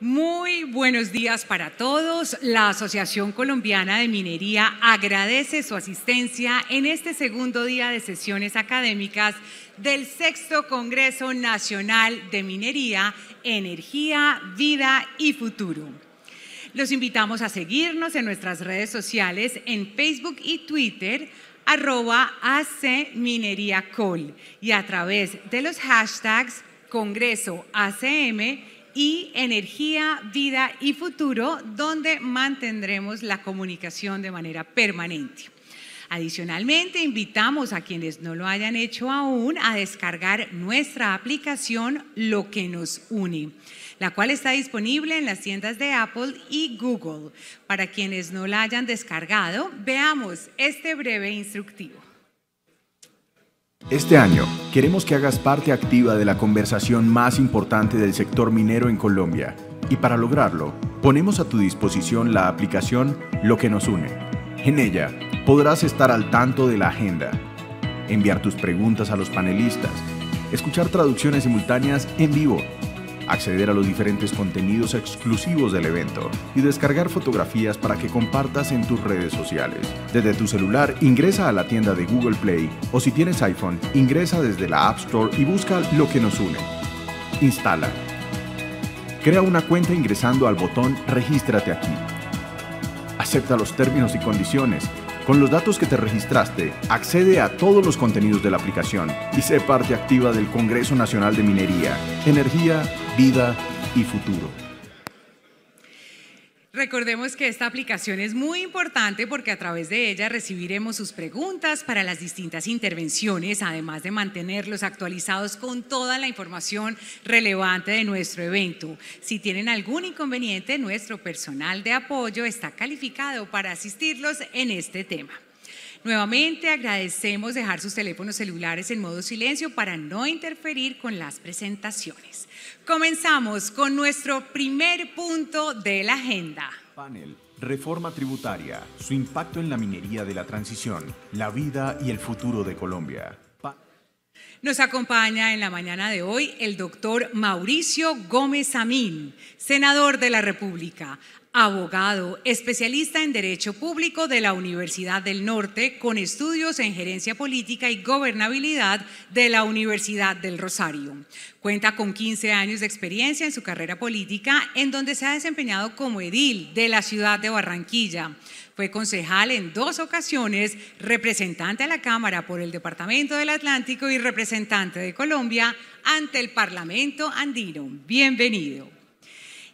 Muy buenos días para todos. La Asociación Colombiana de Minería agradece su asistencia en este segundo día de sesiones académicas del Sexto Congreso Nacional de Minería, Energía, Vida y Futuro. Los invitamos a seguirnos en nuestras redes sociales en Facebook y Twitter arroba y a través de los hashtags Congreso y energía, vida y futuro, donde mantendremos la comunicación de manera permanente. Adicionalmente, invitamos a quienes no lo hayan hecho aún a descargar nuestra aplicación Lo que nos une, la cual está disponible en las tiendas de Apple y Google. Para quienes no la hayan descargado, veamos este breve instructivo. Este año, queremos que hagas parte activa de la conversación más importante del sector minero en Colombia. Y para lograrlo, ponemos a tu disposición la aplicación Lo que nos une. En ella, podrás estar al tanto de la agenda, enviar tus preguntas a los panelistas, escuchar traducciones simultáneas en vivo acceder a los diferentes contenidos exclusivos del evento y descargar fotografías para que compartas en tus redes sociales. Desde tu celular ingresa a la tienda de Google Play o si tienes iPhone ingresa desde la App Store y busca lo que nos une. Instala. Crea una cuenta ingresando al botón Regístrate aquí. Acepta los términos y condiciones con los datos que te registraste, accede a todos los contenidos de la aplicación y sé parte activa del Congreso Nacional de Minería, Energía, Vida y Futuro. Recordemos que esta aplicación es muy importante porque a través de ella recibiremos sus preguntas para las distintas intervenciones, además de mantenerlos actualizados con toda la información relevante de nuestro evento. Si tienen algún inconveniente, nuestro personal de apoyo está calificado para asistirlos en este tema. Nuevamente agradecemos dejar sus teléfonos celulares en modo silencio para no interferir con las presentaciones. Comenzamos con nuestro primer punto de la agenda. Panel. Reforma tributaria, su impacto en la minería de la transición, la vida y el futuro de Colombia. Nos acompaña en la mañana de hoy el doctor Mauricio Gómez Amín, senador de la República, abogado, especialista en Derecho Público de la Universidad del Norte, con estudios en Gerencia Política y Gobernabilidad de la Universidad del Rosario. Cuenta con 15 años de experiencia en su carrera política, en donde se ha desempeñado como edil de la ciudad de Barranquilla. Fue concejal en dos ocasiones, representante a la Cámara por el Departamento del Atlántico y representante de Colombia ante el Parlamento Andino. Bienvenido.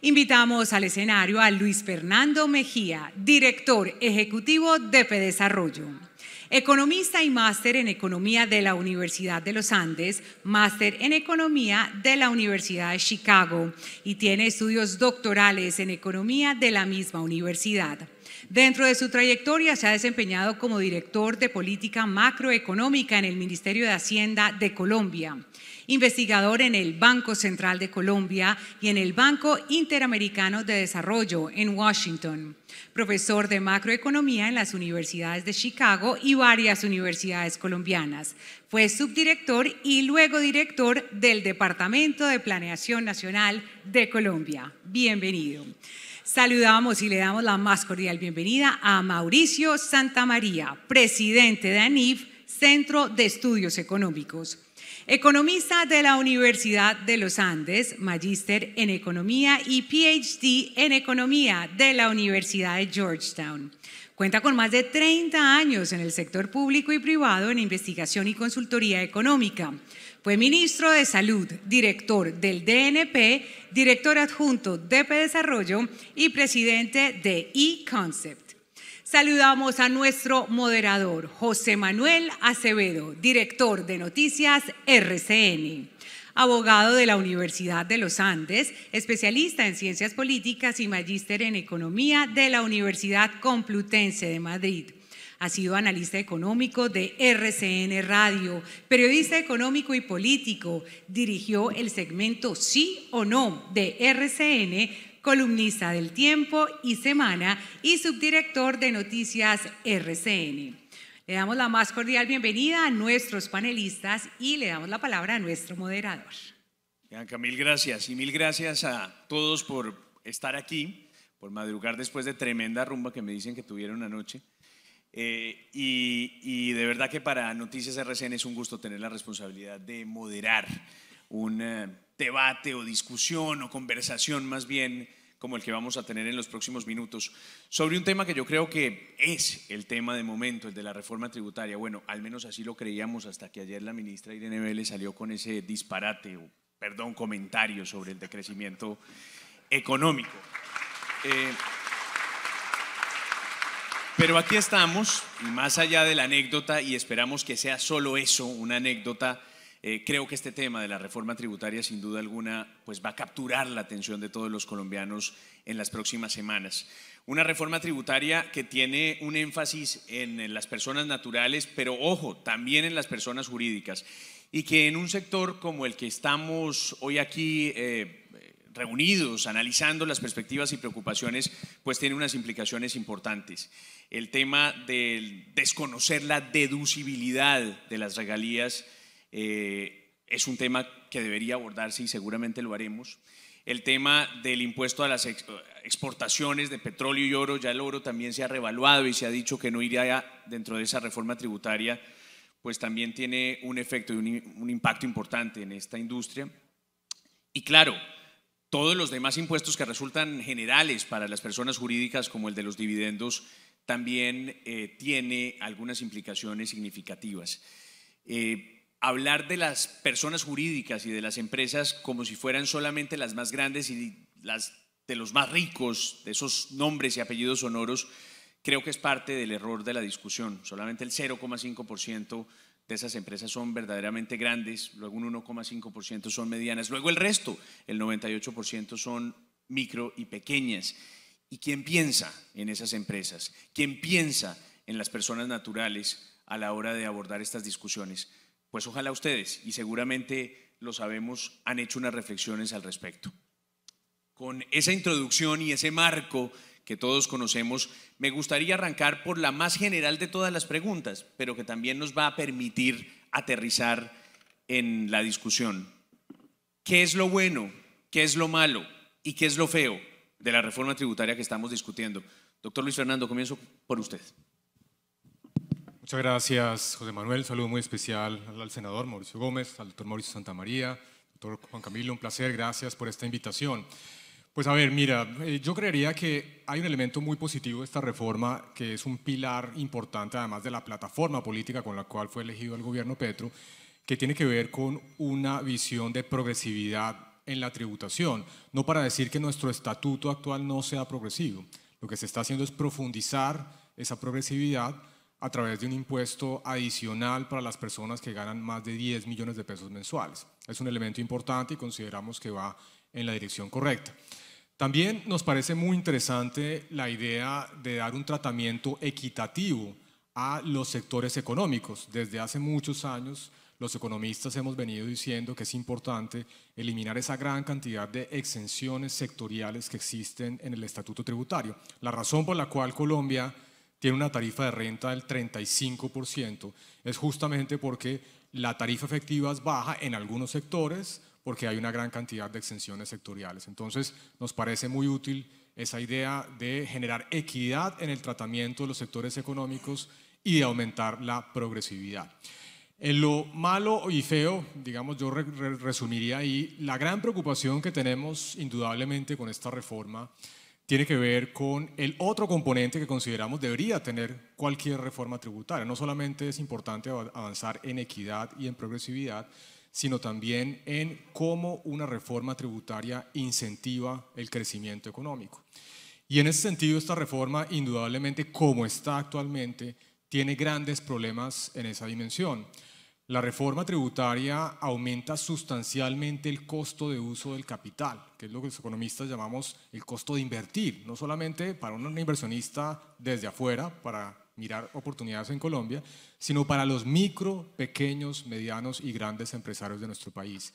Invitamos al escenario a Luis Fernando Mejía, director ejecutivo de Desarrollo. Economista y máster en Economía de la Universidad de los Andes, máster en Economía de la Universidad de Chicago y tiene estudios doctorales en Economía de la misma universidad. Dentro de su trayectoria se ha desempeñado como director de política macroeconómica en el Ministerio de Hacienda de Colombia investigador en el Banco Central de Colombia y en el Banco Interamericano de Desarrollo en Washington, profesor de macroeconomía en las universidades de Chicago y varias universidades colombianas. Fue subdirector y luego director del Departamento de Planeación Nacional de Colombia. Bienvenido. Saludamos y le damos la más cordial bienvenida a Mauricio Santamaría, presidente de ANIF, Centro de Estudios Económicos. Economista de la Universidad de los Andes, magíster en economía y PhD en economía de la Universidad de Georgetown. Cuenta con más de 30 años en el sector público y privado en investigación y consultoría económica. Fue ministro de Salud, director del DNP, director adjunto de P Desarrollo y presidente de eConcept. Saludamos a nuestro moderador, José Manuel Acevedo, director de Noticias RCN abogado de la Universidad de los Andes, especialista en ciencias políticas y magíster en economía de la Universidad Complutense de Madrid. Ha sido analista económico de RCN Radio, periodista económico y político. Dirigió el segmento Sí o No de RCN columnista del Tiempo y Semana y subdirector de Noticias RCN. Le damos la más cordial bienvenida a nuestros panelistas y le damos la palabra a nuestro moderador. Bianca, mil gracias y mil gracias a todos por estar aquí, por madrugar después de tremenda rumba que me dicen que tuvieron anoche. Eh, y, y, de verdad que para Noticias RCN es un gusto tener la responsabilidad de moderar un eh, debate o discusión o conversación más bien como el que vamos a tener en los próximos minutos, sobre un tema que yo creo que es el tema de momento, el de la reforma tributaria. Bueno, al menos así lo creíamos hasta que ayer la ministra Irene Vélez salió con ese disparate, o perdón, comentario sobre el decrecimiento económico. Eh, pero aquí estamos, y más allá de la anécdota, y esperamos que sea solo eso, una anécdota, eh, creo que este tema de la reforma tributaria, sin duda alguna, pues va a capturar la atención de todos los colombianos en las próximas semanas. Una reforma tributaria que tiene un énfasis en las personas naturales, pero ojo, también en las personas jurídicas. Y que en un sector como el que estamos hoy aquí eh, reunidos, analizando las perspectivas y preocupaciones, pues tiene unas implicaciones importantes. El tema del desconocer la deducibilidad de las regalías eh, es un tema que debería abordarse y seguramente lo haremos. El tema del impuesto a las eh, exportaciones de petróleo y oro, ya el oro también se ha revaluado y se ha dicho que no iría dentro de esa reforma tributaria, pues también tiene un efecto y un, impacto importante en esta industria. Y claro, todos los demás impuestos que resultan generales para las personas jurídicas, como el de los dividendos, también eh, tiene algunas implicaciones significativas hablar de las personas jurídicas y de las empresas como si fueran solamente las más grandes y las de los más ricos, de esos nombres y apellidos sonoros, creo que es parte del error de la discusión. Solamente el 0,5% de esas empresas son verdaderamente grandes, luego un 1,5% son medianas, luego el resto, el 98% son micro y pequeñas. ¿Y quién piensa en esas empresas? ¿Quién piensa en las personas naturales a la hora de abordar estas discusiones? Pues ojalá ustedes, y seguramente lo sabemos, han hecho unas reflexiones al respecto. Con esa introducción y ese marco que todos conocemos, me gustaría arrancar por la más general de todas las preguntas, pero que también nos va a permitir aterrizar en la discusión. ¿Qué es lo bueno? ¿Qué es lo malo? ¿Y qué es lo feo de la reforma tributaria que estamos discutiendo? Doctor Luis Fernando, comienzo por usted. Muchas gracias, José Manuel. saludo muy especial al senador Mauricio Gómez, al doctor Mauricio Santamaría, doctor Juan Camilo, un placer, gracias por esta invitación. Pues a ver, mira, eh, yo creería que hay un elemento muy positivo de esta reforma, que es un pilar importante además de la plataforma política con la cual fue elegido el gobierno Petro, que tiene que ver con una visión de progresividad en la tributación. No para decir que nuestro estatuto actual no sea progresivo, lo que se está haciendo es profundizar esa progresividad a través de un impuesto adicional para las personas que ganan más de 10 millones de pesos mensuales. Es un elemento importante y consideramos que va en la dirección correcta. También nos parece muy interesante la idea de dar un tratamiento equitativo a los sectores económicos. Desde hace muchos años los economistas hemos venido diciendo que es importante eliminar esa gran cantidad de exenciones sectoriales que existen en el estatuto tributario. La razón por la cual Colombia tiene una tarifa de renta del 35%, es justamente porque la tarifa efectiva es baja en algunos sectores porque hay una gran cantidad de exenciones sectoriales. Entonces, nos parece muy útil esa idea de generar equidad en el tratamiento de los sectores económicos y de aumentar la progresividad. En lo malo y feo, digamos, yo resumiría ahí la gran preocupación que tenemos indudablemente con esta reforma tiene que ver con el otro componente que consideramos debería tener cualquier reforma tributaria. No solamente es importante avanzar en equidad y en progresividad, sino también en cómo una reforma tributaria incentiva el crecimiento económico. Y en ese sentido, esta reforma, indudablemente, como está actualmente, tiene grandes problemas en esa dimensión. La reforma tributaria aumenta sustancialmente el costo de uso del capital, que es lo que los economistas llamamos el costo de invertir, no solamente para un inversionista desde afuera, para mirar oportunidades en Colombia, sino para los micro, pequeños, medianos y grandes empresarios de nuestro país.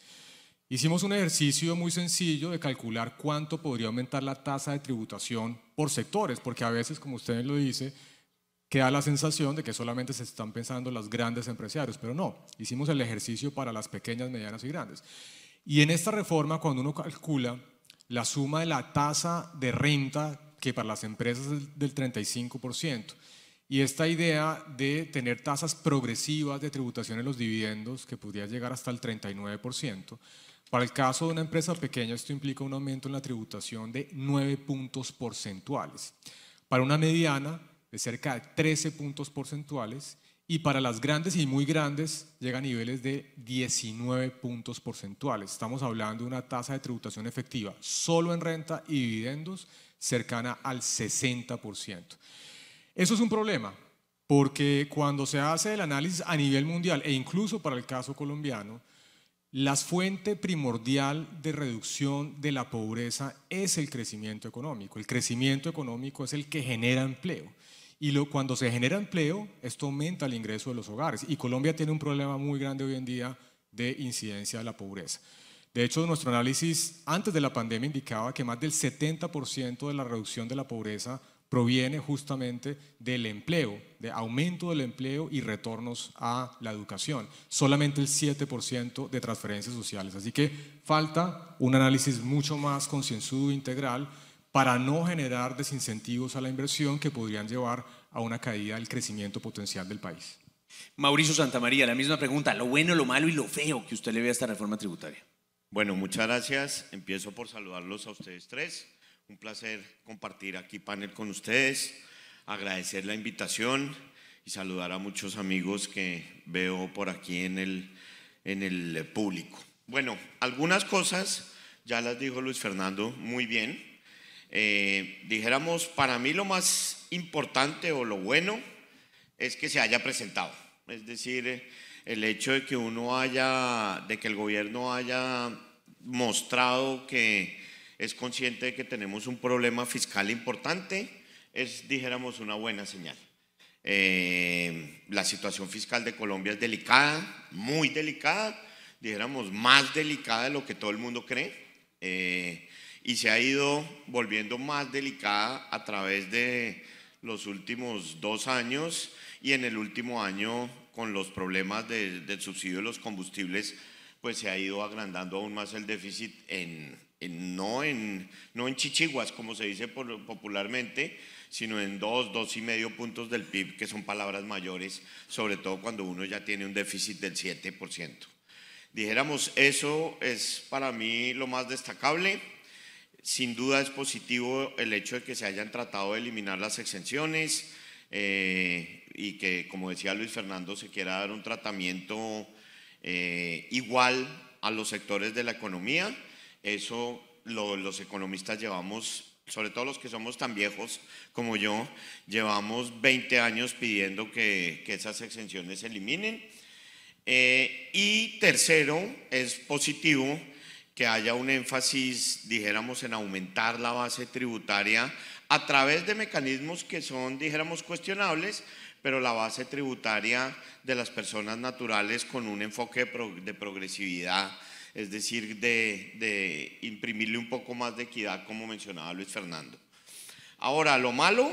Hicimos un ejercicio muy sencillo de calcular cuánto podría aumentar la tasa de tributación por sectores, porque a veces, como ustedes lo dice, que da la sensación de que solamente se están pensando las grandes empresarios, pero no, hicimos el ejercicio para las pequeñas, medianas y grandes. Y en esta reforma, cuando uno calcula la suma de la tasa de renta, que para las empresas es del 35%, y esta idea de tener tasas progresivas de tributación en los dividendos, que podría llegar hasta el 39%, para el caso de una empresa pequeña esto implica un aumento en la tributación de 9 puntos porcentuales. Para una mediana de cerca de 13 puntos porcentuales y para las grandes y muy grandes llega a niveles de 19 puntos porcentuales. Estamos hablando de una tasa de tributación efectiva solo en renta y dividendos cercana al 60%. Eso es un problema porque cuando se hace el análisis a nivel mundial e incluso para el caso colombiano, la fuente primordial de reducción de la pobreza es el crecimiento económico. El crecimiento económico es el que genera empleo. Y cuando se genera empleo, esto aumenta el ingreso de los hogares. Y Colombia tiene un problema muy grande hoy en día de incidencia de la pobreza. De hecho, nuestro análisis antes de la pandemia indicaba que más del 70% de la reducción de la pobreza proviene justamente del empleo, de aumento del empleo y retornos a la educación. Solamente el 7% de transferencias sociales. Así que falta un análisis mucho más concienzudo e integral para no generar desincentivos a la inversión que podrían llevar a una caída del crecimiento potencial del país. Mauricio Santamaría, la misma pregunta, lo bueno, lo malo y lo feo que usted le ve a esta reforma tributaria. Bueno, muchas gracias. Empiezo por saludarlos a ustedes tres. Un placer compartir aquí panel con ustedes, agradecer la invitación y saludar a muchos amigos que veo por aquí en el, en el público. Bueno, algunas cosas ya las dijo Luis Fernando muy bien. Eh, dijéramos, para mí lo más importante o lo bueno es que se haya presentado. Es decir, el hecho de que uno haya, de que el gobierno haya mostrado que es consciente de que tenemos un problema fiscal importante, es, dijéramos, una buena señal. Eh, la situación fiscal de Colombia es delicada, muy delicada, dijéramos, más delicada de lo que todo el mundo cree. Eh, y se ha ido volviendo más delicada a través de los últimos dos años y en el último año con los problemas de, del subsidio de los combustibles, pues se ha ido agrandando aún más el déficit en, en, no, en, no en chichiguas, como se dice popularmente, sino en dos, dos y medio puntos del PIB, que son palabras mayores, sobre todo cuando uno ya tiene un déficit del 7%. Dijéramos, eso es para mí lo más destacable. Sin duda es positivo el hecho de que se hayan tratado de eliminar las exenciones eh, y que, como decía Luis Fernando, se quiera dar un tratamiento eh, igual a los sectores de la economía. Eso los economistas llevamos, sobre todo los que somos tan viejos como yo, llevamos 20 años pidiendo que, esas exenciones se eliminen. Eh, y tercero, es positivo que haya un énfasis, dijéramos, en aumentar la base tributaria a través de mecanismos que son, dijéramos, cuestionables, pero la base tributaria de las personas naturales con un enfoque de progresividad, es decir, de, imprimirle un poco más de equidad, como mencionaba Luis Fernando. Ahora, lo malo,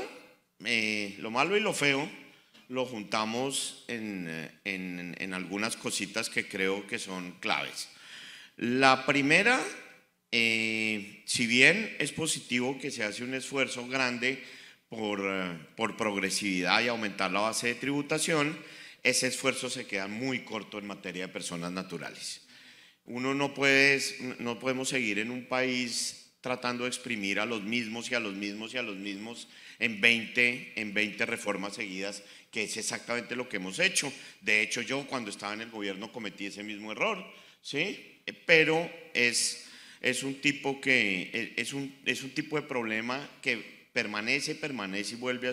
eh, lo malo y lo feo, lo juntamos en eh, algunas cositas que creo que son claves. La primera, eh, si bien es positivo que se hace un esfuerzo grande por, eh, por progresividad y aumentar la base de tributación, ese esfuerzo se queda muy corto en materia de personas naturales. Uno no puede, no podemos seguir en un país tratando de exprimir a los mismos y a los mismos y a los mismos en 20, en 20 reformas seguidas, que es exactamente lo que hemos hecho. De hecho, yo cuando estaba en el gobierno cometí ese mismo error, ¿sí? pero e, es, un, tipo de problema que permanece, permanece y vuelve,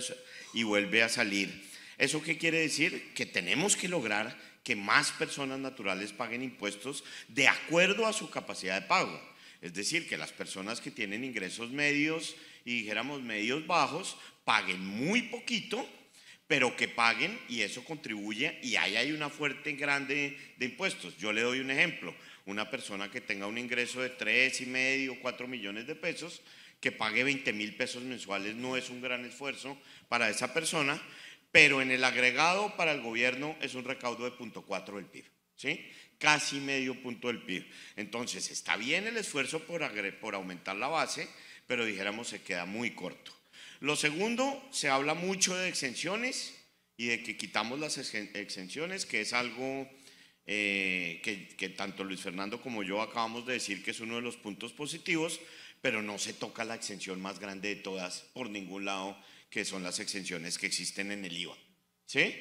y vuelve a salir. ¿Eso qué quiere decir? Que tenemos que lograr que más personas naturales paguen impuestos de acuerdo a su capacidad de pago. Es decir, que las personas que tienen ingresos medios y dijéramos medios bajos paguen muy poquito, pero que paguen y eso contribuye y ahí hay una fuerte grande de impuestos. Yo le doy un ejemplo una persona que tenga un ingreso de tres y medio, cuatro millones de pesos, que pague 20 mil pesos mensuales no es un gran esfuerzo para esa persona, pero en el agregado para el gobierno es un recaudo de punto cuatro del PIB, ¿sí? Casi medio punto del PIB. Entonces, está bien el esfuerzo por, por aumentar la base, pero dijéramos se queda muy corto. Lo segundo, se habla mucho de exenciones y de que quitamos las exenciones, que es algo eh, que, tanto Luis Fernando como yo acabamos de decir que es uno de los puntos positivos, pero no se toca la exención más grande de todas por ningún lado, que son las exenciones que existen en el IVA. ¿Sí?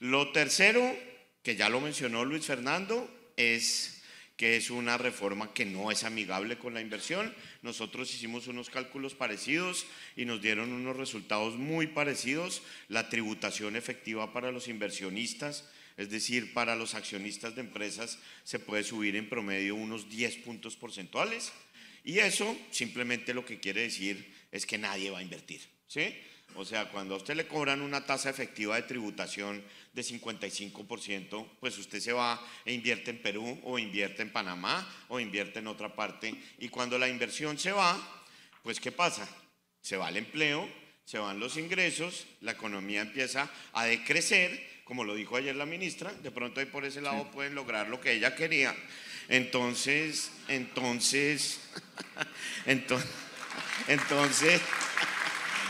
Lo tercero, que ya lo mencionó Luis Fernando, es que es una reforma que no es amigable con la inversión. Nosotros hicimos unos cálculos parecidos y nos dieron unos resultados muy parecidos. La tributación efectiva para los inversionistas es decir, para los accionistas de empresas se puede subir en promedio unos 10 puntos porcentuales y eso simplemente lo que quiere decir es que nadie va a invertir. ¿sí? O sea, cuando a usted le cobran una tasa efectiva de tributación de 55%, pues usted se va e invierte en Perú o invierte en Panamá o invierte en otra parte. Y cuando la inversión se va, pues ¿qué pasa? Se va el empleo, se van los ingresos, la economía empieza a decrecer como lo dijo ayer la ministra, de pronto ahí por ese lado pueden lograr lo que ella quería. Entonces, entonces, entonces,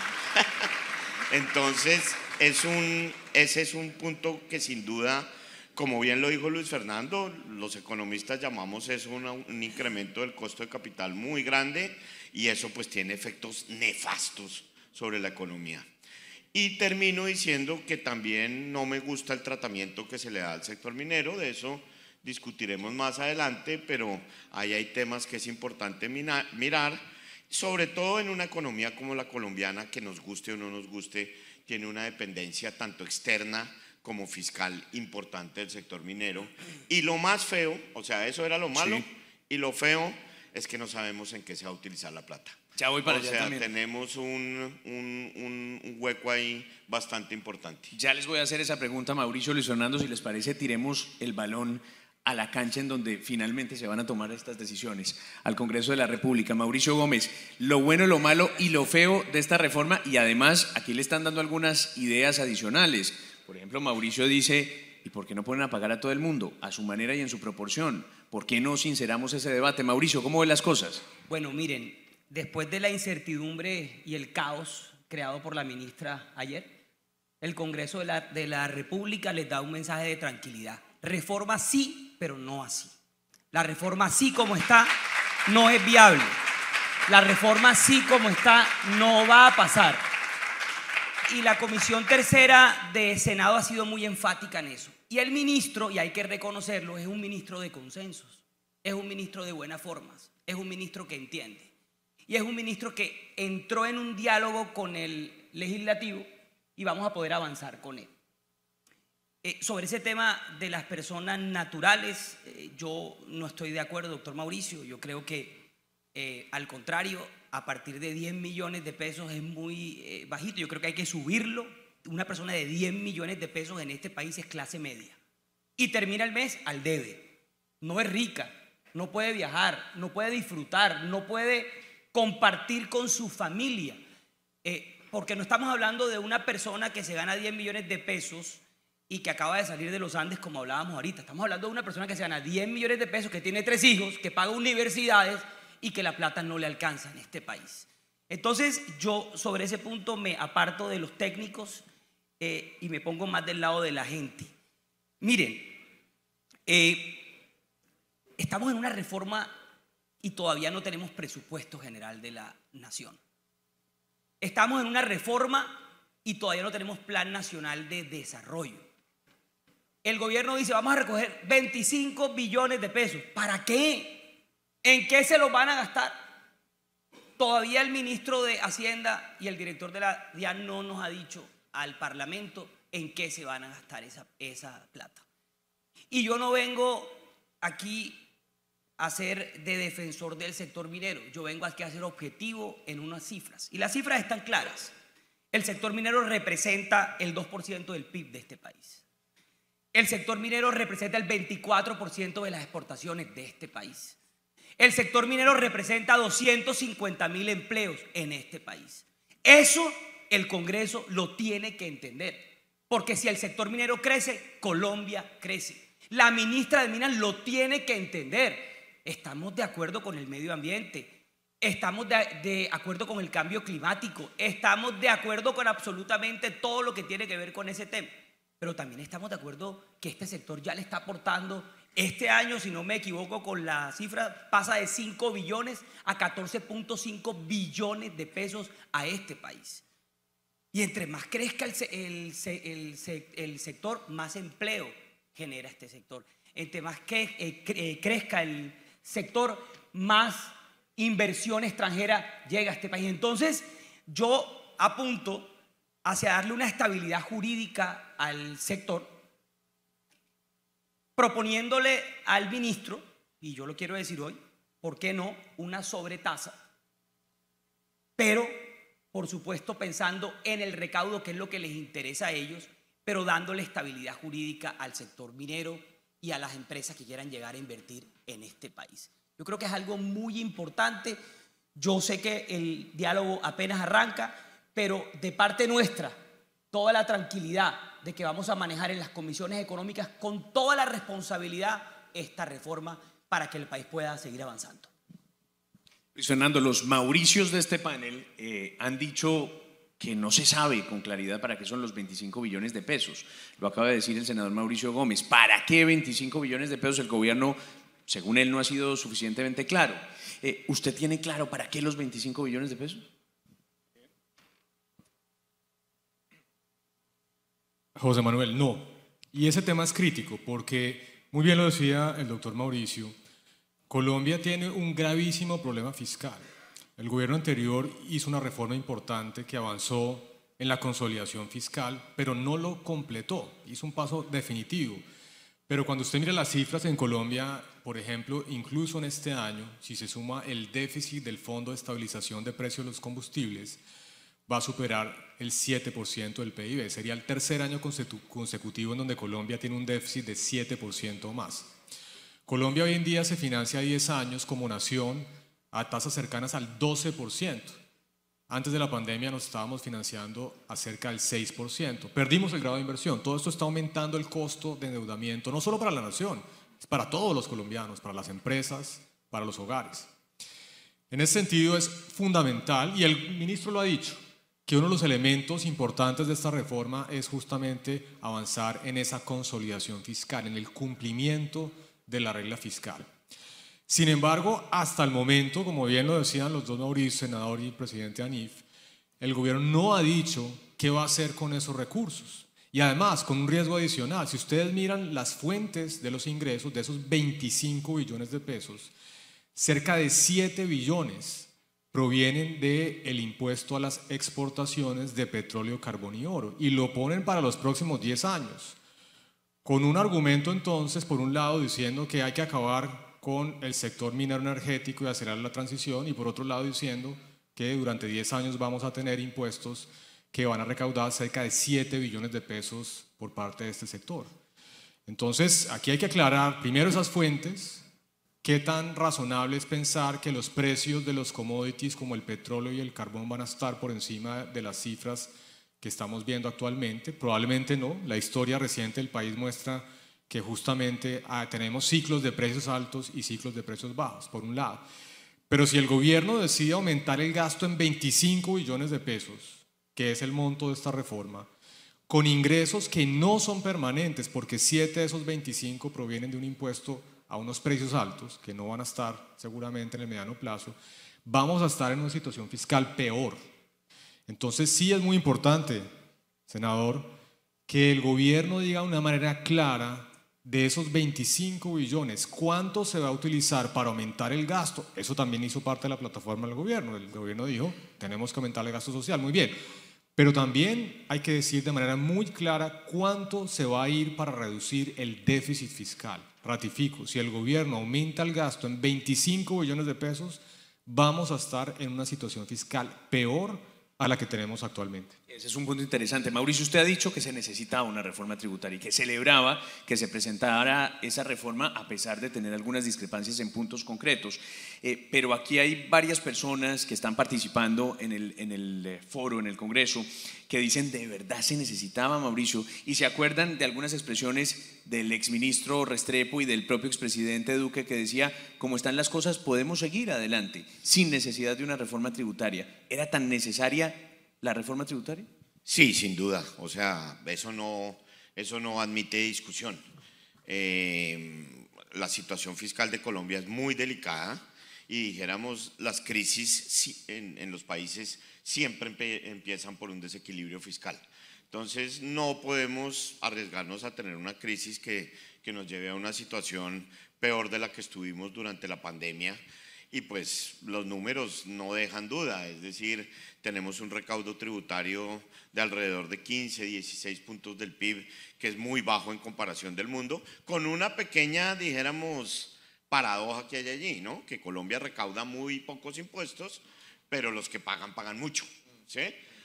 entonces, es un, ese es un punto que sin duda, como bien lo dijo Luis Fernando, los economistas llamamos eso un incremento del costo de capital muy grande y eso pues tiene efectos nefastos sobre la economía. Y termino diciendo que también no me gusta el tratamiento que se le da al sector minero, de eso discutiremos más adelante, pero ahí hay temas que es importante mirar, sobre todo en una economía como la colombiana, que nos guste o no nos guste, tiene una dependencia tanto externa como fiscal importante del sector minero. Y lo más feo, o sea, eso era lo malo, y lo feo es que no sabemos en qué se va a utilizar la plata. Ya voy para o sea, Tenemos un, hueco ahí bastante importante. Ya les voy a hacer esa pregunta, Mauricio Luis si les parece, tiremos el balón a la cancha en donde finalmente se van a tomar estas decisiones, al Congreso de la República. Mauricio Gómez, lo bueno, lo malo y lo feo de esta reforma, y además aquí le están dando algunas ideas adicionales. Por ejemplo, Mauricio dice, ¿y por qué no ponen a pagar a todo el mundo? A su manera y en su proporción. ¿Por qué no sinceramos ese debate? Mauricio, ¿cómo ven las cosas? Bueno, miren, después de la incertidumbre y el caos creado por la ministra ayer, el Congreso de la, República les da un mensaje de tranquilidad. Reforma sí, pero no así. La reforma sí como está no es viable. La reforma sí como está no va a pasar. Y la Comisión Tercera de Senado ha sido muy enfática en eso. Y el ministro, y hay que reconocerlo, es un ministro de consensos, es un ministro de buenas formas, es un ministro que entiende. Y es un ministro que entró en un diálogo con el legislativo y vamos a poder avanzar con él. Eh, sobre ese tema de las personas naturales, eh, yo no estoy de acuerdo, doctor Mauricio. Yo creo que, eh, al contrario, a partir de 10 millones de pesos es muy bajito. Yo creo que hay que subirlo. Una persona de 10 millones de pesos en este país es clase media. Y termina el mes al debe. No es rica, no puede viajar, no puede disfrutar, no puede compartir con su familia. Eh, porque no estamos hablando de una persona que se gana 10 millones de pesos y que acaba de salir de los Andes, como hablábamos ahorita. Estamos hablando de una persona que se gana 10 millones de pesos, que tiene tres hijos, que paga universidades y que la plata no le alcanza en este país. Entonces yo sobre ese punto me aparto de los técnicos eh, y me pongo más del lado de la gente. Miren, eh, estamos en una reforma y todavía no tenemos presupuesto general de la nación. Estamos en una reforma y todavía no tenemos plan nacional de desarrollo. El gobierno dice, vamos a recoger 25 billones de pesos. ¿Para qué? ¿En qué se los van a gastar? Todavía el ministro de Hacienda y el director de la DIAN no nos ha dicho al Parlamento en qué se van a gastar esa, esa plata. Y yo no vengo aquí a ser de defensor del sector minero. Yo vengo aquí a ser objetivo en unas cifras. Y las cifras están claras. El sector minero representa el 2% del PIB de este país. El sector minero representa el 24% de las exportaciones de este país. El sector minero representa 250 mil empleos en este país. Eso el Congreso lo tiene que entender. Porque si el sector minero crece, Colombia crece. La ministra de Minas lo tiene que entender estamos de acuerdo con el medio ambiente, estamos de, acuerdo con el cambio climático, estamos de acuerdo con absolutamente todo lo que tiene que ver con ese tema, pero también estamos de acuerdo que este sector ya le está aportando, este año, si no me equivoco con la cifra, pasa de 5 billones a 14.5 billones de pesos a este país. Y entre más crezca el, sector, más empleo genera este sector. Entre más que, eh, eh, crezca el, sector, más inversión extranjera llega a este país. Entonces, yo apunto hacia darle una estabilidad jurídica al sector, proponiéndole al ministro, y yo lo quiero decir hoy, ¿por qué no? Una sobretasa, pero por supuesto pensando en el recaudo, que es lo que les interesa a ellos, pero dándole estabilidad jurídica al sector minero, y a las empresas que quieran llegar a invertir en este país. Yo creo que es algo muy importante. Yo sé que el diálogo apenas arranca, pero de parte nuestra, toda la tranquilidad de que vamos a manejar en las comisiones económicas con toda la responsabilidad esta reforma para que el país pueda seguir avanzando. Luis Fernando, los mauricios de este panel eh, han dicho que no se sabe con claridad para qué son los 25 billones de pesos. Lo acaba de decir el senador Mauricio Gómez. ¿Para qué 25 billones de pesos? El gobierno, según él, no ha sido suficientemente claro. Eh, ¿Usted tiene claro para qué los 25 billones de pesos? José Manuel, no. Y ese tema es crítico porque, muy bien lo decía el doctor Mauricio, Colombia tiene un gravísimo problema fiscal. El gobierno anterior hizo una reforma importante que avanzó en la consolidación fiscal, pero no lo completó, hizo un paso definitivo. Pero cuando usted mira las cifras en Colombia, por ejemplo, incluso en este año, si se suma el déficit del Fondo de Estabilización de Precios de los Combustibles, va a superar el 7% del PIB. Sería el tercer año consecutivo en donde Colombia tiene un déficit de 7% o más. Colombia hoy en día se financia 10 años como nación a tasas cercanas al 12%. Antes de la pandemia nos estábamos financiando a cerca del 6%. Perdimos el grado de inversión. Todo esto está aumentando el costo de endeudamiento, no solo para la nación, es para todos los colombianos, para las empresas, para los hogares. En ese sentido es fundamental, y el ministro lo ha dicho, que uno de los elementos importantes de esta reforma es justamente avanzar en esa consolidación fiscal, en el cumplimiento de la regla fiscal. Sin embargo, hasta el momento, como bien lo decían los dos Mauricio, senador y presidente Anif, el gobierno no ha dicho qué va a hacer con esos recursos. Y además, con un riesgo adicional, si ustedes miran las fuentes de los ingresos de esos 25 billones de pesos, cerca de 7 billones provienen del el impuesto a las exportaciones de petróleo, carbón y oro, y lo ponen para los próximos 10 años, con un argumento entonces, por un lado, diciendo que hay que acabar con el sector minero energético y acelerar la transición y por otro lado diciendo que durante 10 años vamos a tener impuestos que van a recaudar cerca de 7 billones de pesos por parte de este sector. Entonces, aquí hay que aclarar primero esas fuentes, qué tan razonable es pensar que los precios de los commodities como el petróleo y el carbón van a estar por encima de las cifras que estamos viendo actualmente. Probablemente no, la historia reciente del país muestra que justamente ah, tenemos ciclos de precios altos y ciclos de precios bajos, por un lado. Pero si el gobierno decide aumentar el gasto en 25 billones de pesos, que es el monto de esta reforma, con ingresos que no son permanentes, porque 7 de esos 25 provienen de un impuesto a unos precios altos, que no van a estar seguramente en el mediano plazo, vamos a estar en una situación fiscal peor. Entonces sí es muy importante, senador, que el gobierno diga de una manera clara de esos 25 billones, ¿cuánto se va a utilizar para aumentar el gasto? Eso también hizo parte de la plataforma del gobierno. El gobierno dijo, tenemos que aumentar el gasto social. Muy bien. Pero también hay que decir de manera muy clara cuánto se va a ir para reducir el déficit fiscal. Ratifico, si el gobierno aumenta el gasto en 25 billones de pesos, vamos a estar en una situación fiscal peor a la que tenemos actualmente. Ese es un punto interesante. Mauricio, usted ha dicho que se necesitaba una reforma tributaria y que celebraba que se presentara esa reforma a pesar de tener algunas discrepancias en puntos concretos. Eh, pero aquí hay varias personas que están participando en el, en el eh, foro, en el Congreso, que dicen de verdad se necesitaba, Mauricio, y se acuerdan de algunas expresiones del exministro Restrepo y del propio expresidente Duque que decía, como están las cosas, podemos seguir adelante sin necesidad de una reforma tributaria. Era tan necesaria la reforma tributaria? Sí, sin duda. O sea, eso no, eso no admite discusión. Em, la situación fiscal de Colombia es muy delicada y dijéramos las crisis en, los países siempre empiezan por un desequilibrio fiscal. Entonces no podemos arriesgarnos a tener una crisis que, que nos lleve a una situación peor de la que estuvimos durante la pandemia y pues los números no dejan duda, es decir, tenemos un recaudo tributario de alrededor de 15, 16 puntos del PIB, que es muy bajo en comparación del mundo, con una pequeña, dijéramos, paradoja que hay allí, ¿no? Que Colombia recauda muy pocos impuestos, pero los que pagan pagan mucho, ¿sí?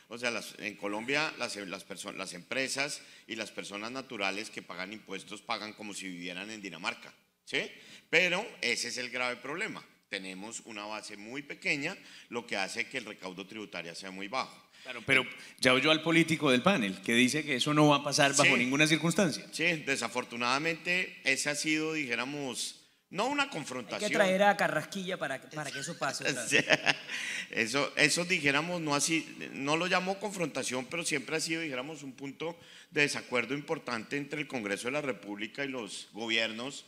O sea, las, en Colombia las, las empresas y las personas naturales que pagan impuestos pagan como si vivieran en Dinamarca, ¿sí? Pero ese es el grave problema tenemos una base muy pequeña, lo que hace que el recaudo tributario sea muy bajo. Claro, pero ya oyó al político del panel que dice que eso no va a pasar bajo ninguna circunstancia. Sí, desafortunadamente ese ha sido, dijéramos, no una confrontación. Hay que traer a Carrasquilla para, para que eso pase. eso, eso dijéramos, no, así, no lo llamó confrontación, pero siempre ha sido, dijéramos, un punto de desacuerdo importante entre el Congreso de la República y los gobiernos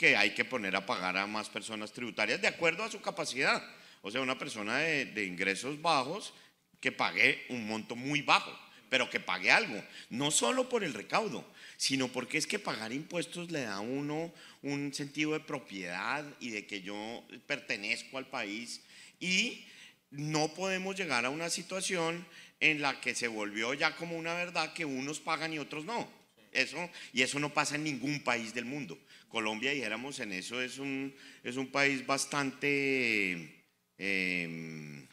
que hay que poner a pagar a más personas tributarias de acuerdo a su capacidad. O sea, una persona de, ingresos bajos que pague un monto muy bajo, pero que pague algo, no solo por el recaudo, sino porque es que pagar impuestos le da a uno un sentido de propiedad y de que yo pertenezco al país y no podemos llegar a una situación en la que se volvió ya como una verdad que unos pagan y otros no. Eso, y eso no pasa en ningún país del mundo. Colombia, dijéramos en eso, es un, es un país bastante em,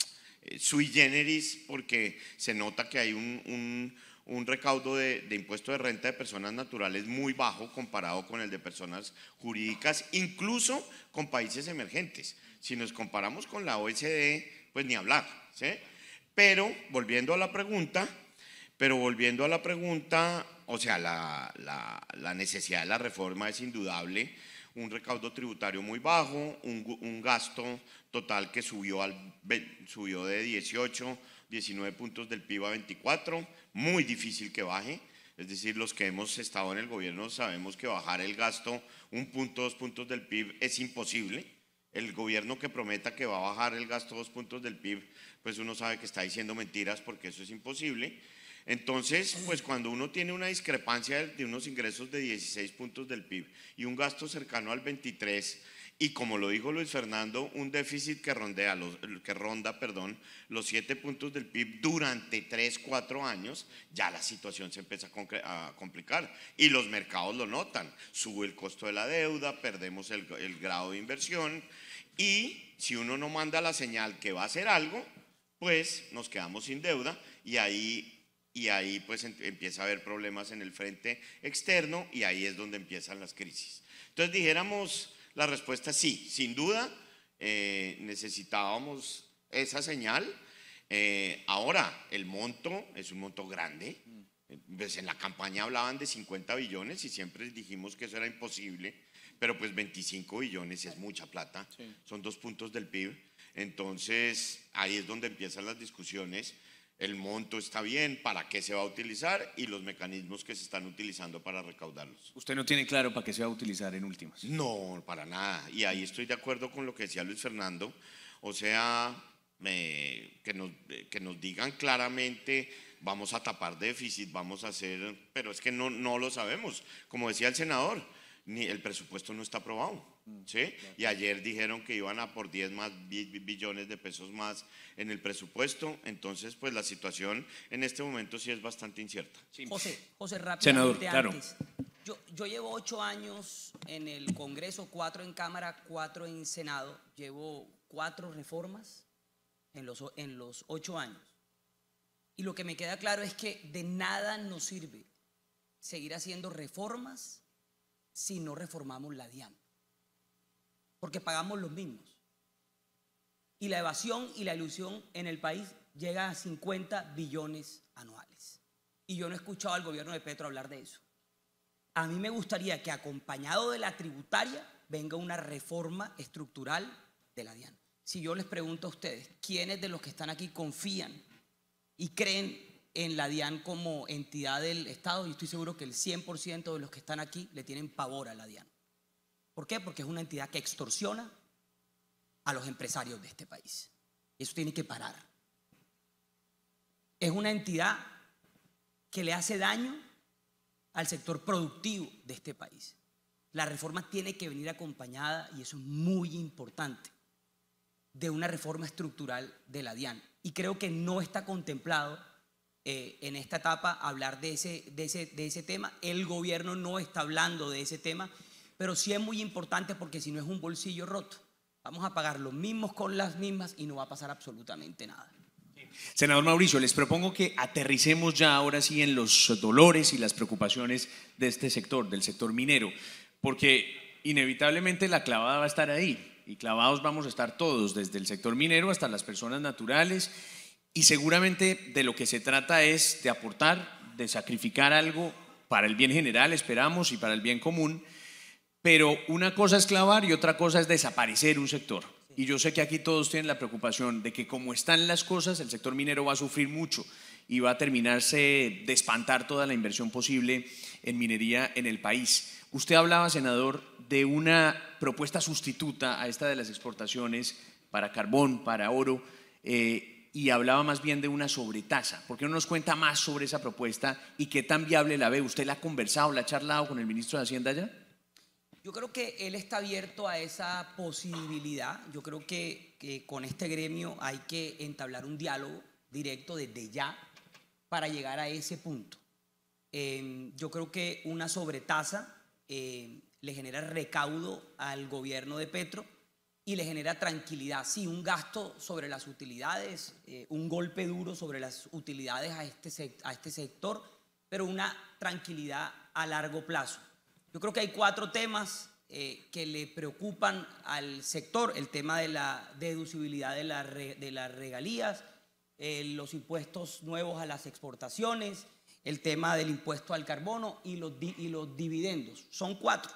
sui generis porque se nota que hay un, recaudo de, impuesto de renta de personas naturales muy bajo comparado con el de personas jurídicas, incluso con países emergentes. Si nos comparamos con la OECD, pues ni hablar. Pero volviendo a la pregunta, pero volviendo a la pregunta, o sea, la, necesidad de la reforma es indudable, un recaudo tributario muy bajo, un, un gasto total que subió, al, subió de 18, 19 puntos del PIB a 24, muy difícil que baje. Es decir, los que hemos estado en el gobierno sabemos que bajar el gasto un punto, dos puntos del PIB es imposible. El gobierno que prometa que va a bajar el gasto dos puntos del PIB, pues uno sabe que está diciendo mentiras porque eso es imposible. Entonces, pues cuando uno tiene una discrepancia de unos ingresos de 16 puntos del PIB y un gasto cercano al 23, y como lo dijo Luis Fernando, un déficit que, rondea los, que ronda los 7 puntos del PIB durante 3, 4 años, ya la situación se empieza a complicar y los mercados lo notan. Sube el costo de la deuda, perdemos el grado de inversión y si uno no manda la señal que va a hacer algo, pues nos quedamos sin deuda y ahí y ahí pues empieza a haber problemas en el frente externo y ahí es donde empiezan las crisis. Entonces dijéramos la respuesta sí, sin duda eh, necesitábamos esa señal. Eh, ahora, el monto es un monto grande. Pues en la campaña hablaban de 50 billones y siempre dijimos que eso era imposible, pero pues 25 billones es mucha plata, son dos puntos del PIB. Entonces, ahí es donde empiezan las discusiones el monto está bien, para qué se va a utilizar y los mecanismos que se están utilizando para recaudarlos. ¿Usted no tiene claro para qué se va a utilizar en últimas? No, para nada. Y ahí estoy de acuerdo con lo que decía Luis Fernando. O sea, que, nos, digan claramente vamos a tapar déficit, vamos a hacer, pero es que no, no lo sabemos. Como decía el senador, ni el presupuesto no está aprobado. ¿sí? Y ayer dijeron que iban a por 10 más billones de pesos más en el presupuesto, entonces pues la situación en este momento sí es bastante incierta. José, José rápidamente Senador, antes. Claro. Yo, llevo ocho años en el Congreso, cuatro en Cámara, cuatro en Senado. Llevo cuatro reformas en los, en los ocho años. Y lo que me queda claro es que de nada nos sirve seguir haciendo reformas si no reformamos la DIAN porque pagamos los mismos. Y la evasión y la ilusión en el país llega a 50 billones anuales. Y yo no he escuchado al gobierno de Petro hablar de eso. A mí me gustaría que acompañado de la tributaria venga una reforma estructural de la DIAN. Si yo les pregunto a ustedes, ¿quiénes de los que están aquí confían y creen en la DIAN como entidad del Estado? Y estoy seguro que el 100% de los que están aquí le tienen pavor a la DIAN. ¿Por qué? Porque es una entidad que extorsiona a los empresarios de este país. Eso tiene que parar. Es una entidad que le hace daño al sector productivo de este país. La reforma tiene que venir acompañada, y eso es muy importante, de una reforma estructural de la DIAN. Y creo que no está contemplado eh, en esta etapa hablar de ese, de, ese, de ese tema. El gobierno no está hablando de ese tema pero sí es muy importante porque si no es un bolsillo roto, vamos a pagar los mismos con las mismas y no va a pasar absolutamente nada. Senador Mauricio, les propongo que aterricemos ya ahora sí en los dolores y las preocupaciones de este sector, del sector minero, porque inevitablemente la clavada va a estar ahí y clavados vamos a estar todos, desde el sector minero hasta las personas naturales y seguramente de lo que se trata es de aportar, de sacrificar algo para el bien general, esperamos, y para el bien común pero una cosa es clavar y otra cosa es desaparecer un sector. Y yo sé que aquí todos tienen la preocupación de que como están las cosas, el sector minero va a sufrir mucho y va a terminarse de espantar toda la inversión posible en minería en el país. Usted hablaba, senador, de una propuesta sustituta a esta de las exportaciones para carbón, para oro, eh, y hablaba más bien de una sobretasa. ¿Por qué no nos cuenta más sobre esa propuesta y qué tan viable la ve? ¿Usted la ha conversado, la ha charlado con el ministro de Hacienda ya? Yo creo que él está abierto a esa posibilidad. Yo creo que, con este gremio hay que entablar un diálogo directo desde ya para llegar a ese punto. Em, yo creo que una sobretasa em, le genera recaudo al gobierno de Petro y le genera tranquilidad. Sí, un gasto sobre las utilidades, eh, un golpe duro sobre las utilidades este a este sector, pero una tranquilidad a largo plazo. Yo creo que hay cuatro temas eh, que le preocupan al sector, el tema de la deducibilidad de, la de las regalías, eh, los impuestos nuevos a las exportaciones, el tema del impuesto al carbono y los, los dividendos. Son cuatro.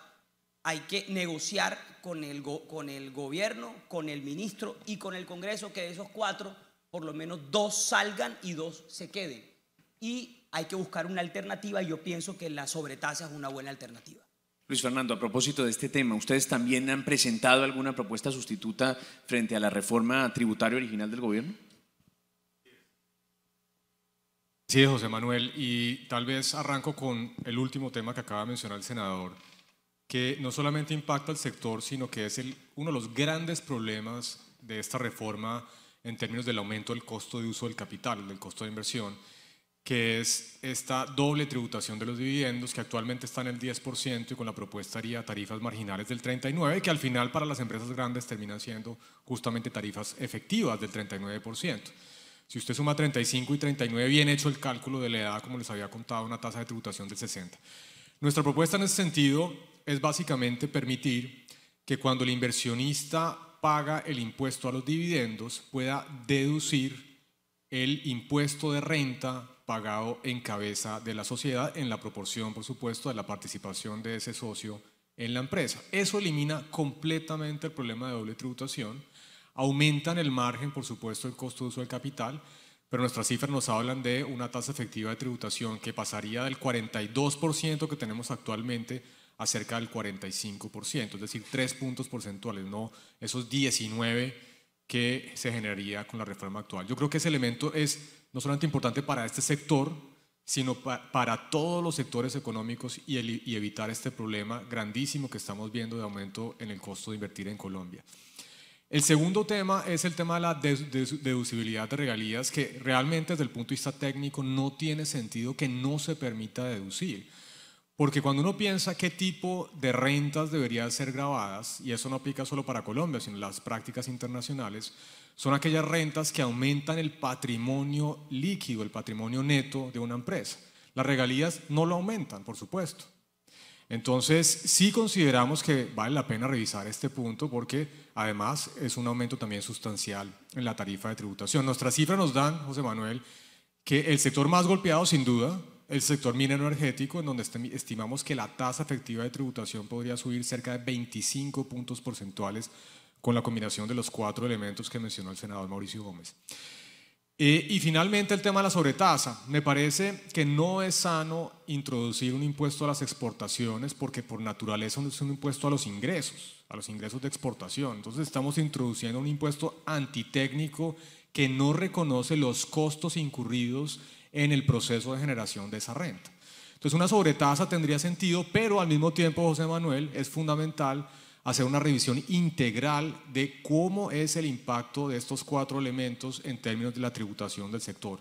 Hay que negociar con el, con el gobierno, con el ministro y con el Congreso que de esos cuatro, por lo menos dos salgan y dos se queden. Y hay que buscar una alternativa y yo pienso que la sobretasa es una buena alternativa. Luis Fernando, a propósito de este tema, ¿ustedes también han presentado alguna propuesta sustituta frente a la reforma tributaria original del gobierno? Sí, José Manuel, y tal vez arranco con el último tema que acaba de mencionar el senador, que no solamente impacta al sector, sino que es el, uno de los grandes problemas de esta reforma en términos del aumento del costo de uso del capital, del costo de inversión que es esta doble tributación de los dividendos, que actualmente está en el 10% y con la propuesta haría tarifas marginales del 39%, que al final para las empresas grandes terminan siendo justamente tarifas efectivas del 39%. Si usted suma 35 y 39, bien hecho el cálculo de la edad, como les había contado, una tasa de tributación del 60. Nuestra propuesta en ese sentido es básicamente permitir que cuando el inversionista paga el impuesto a los dividendos pueda deducir el impuesto de renta pagado en cabeza de la sociedad, en la proporción, por supuesto, de la participación de ese socio en la empresa. Eso elimina completamente el problema de doble tributación, aumentan el margen, por supuesto, el costo de uso del capital, pero nuestras cifras nos hablan de una tasa efectiva de tributación que pasaría del 42% que tenemos actualmente a cerca del 45%, es decir, tres puntos porcentuales, no esos 19 que se generaría con la reforma actual. Yo creo que ese elemento es no solamente importante para este sector, sino para todos los sectores económicos y, evitar este problema grandísimo que estamos viendo de aumento en el costo de invertir en Colombia. El segundo tema es el tema de la deducibilidad de regalías, que realmente desde el punto de vista técnico no tiene sentido que no se permita deducir. Porque cuando uno piensa qué tipo de rentas deberían ser grabadas, y eso no aplica solo para Colombia, sino las prácticas internacionales, son aquellas rentas que aumentan el patrimonio líquido, el patrimonio neto de una empresa. Las regalías no lo aumentan, por supuesto. Entonces, sí consideramos que vale la pena revisar este punto porque además es un aumento también sustancial en la tarifa de tributación. Nuestras cifras nos dan, José Manuel, que el sector más golpeado, sin duda, el sector minero energético, en donde estimamos que la tasa efectiva de tributación podría subir cerca de 25 puntos porcentuales con la combinación de los cuatro elementos que mencionó el senador Mauricio Gómez. Eh, y finalmente el tema de la sobretasa. Me parece que no es sano introducir un impuesto a las exportaciones porque por naturaleza es un impuesto a los ingresos, a los ingresos de exportación. Entonces estamos introduciendo un impuesto antitécnico que no reconoce los costos incurridos en el proceso de generación de esa renta. Entonces una sobretasa tendría sentido, pero al mismo tiempo, José Manuel, es fundamental hacer una revisión integral de cómo es el impacto de estos cuatro elementos en términos de la tributación del sector.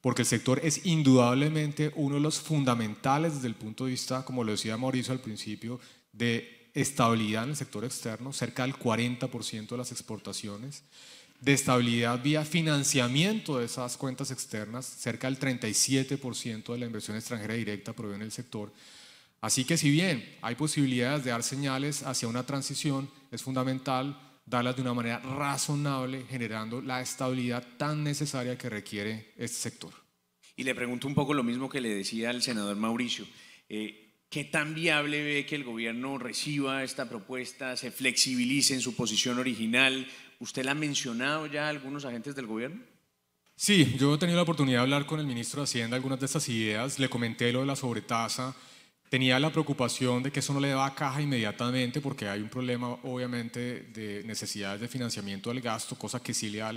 Porque el sector es indudablemente uno de los fundamentales desde el punto de vista, como lo decía Mauricio al principio, de estabilidad en el sector externo, cerca del 40% de las exportaciones, de estabilidad vía financiamiento de esas cuentas externas, cerca del 37% de la inversión extranjera directa proviene del sector Así que si bien hay posibilidades de dar señales hacia una transición, es fundamental darlas de una manera razonable, generando la estabilidad tan necesaria que requiere este sector. Y le pregunto un poco lo mismo que le decía al senador Mauricio. Eh, ¿Qué tan viable ve que el gobierno reciba esta propuesta, se flexibilice en su posición original? ¿Usted la ha mencionado ya a algunos agentes del gobierno? Sí, yo he tenido la oportunidad de hablar con el ministro de Hacienda algunas de estas ideas. Le comenté lo de la sobretasa tenía la preocupación de que eso no le daba caja inmediatamente porque hay un problema obviamente de necesidades de financiamiento del gasto, cosa que sí le da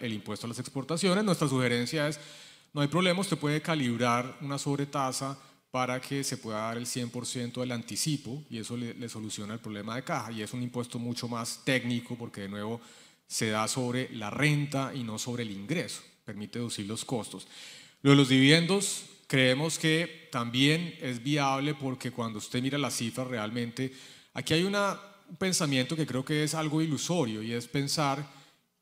el impuesto a las exportaciones. Nuestra sugerencia es, no hay problema, usted puede calibrar una sobretasa para que se pueda dar el 100% del anticipo y eso le, le soluciona el problema de caja y es un impuesto mucho más técnico porque de nuevo se da sobre la renta y no sobre el ingreso, permite deducir los costos. Lo de los dividendos, creemos que también es viable porque cuando usted mira las cifras realmente, aquí hay un pensamiento que creo que es algo ilusorio y es pensar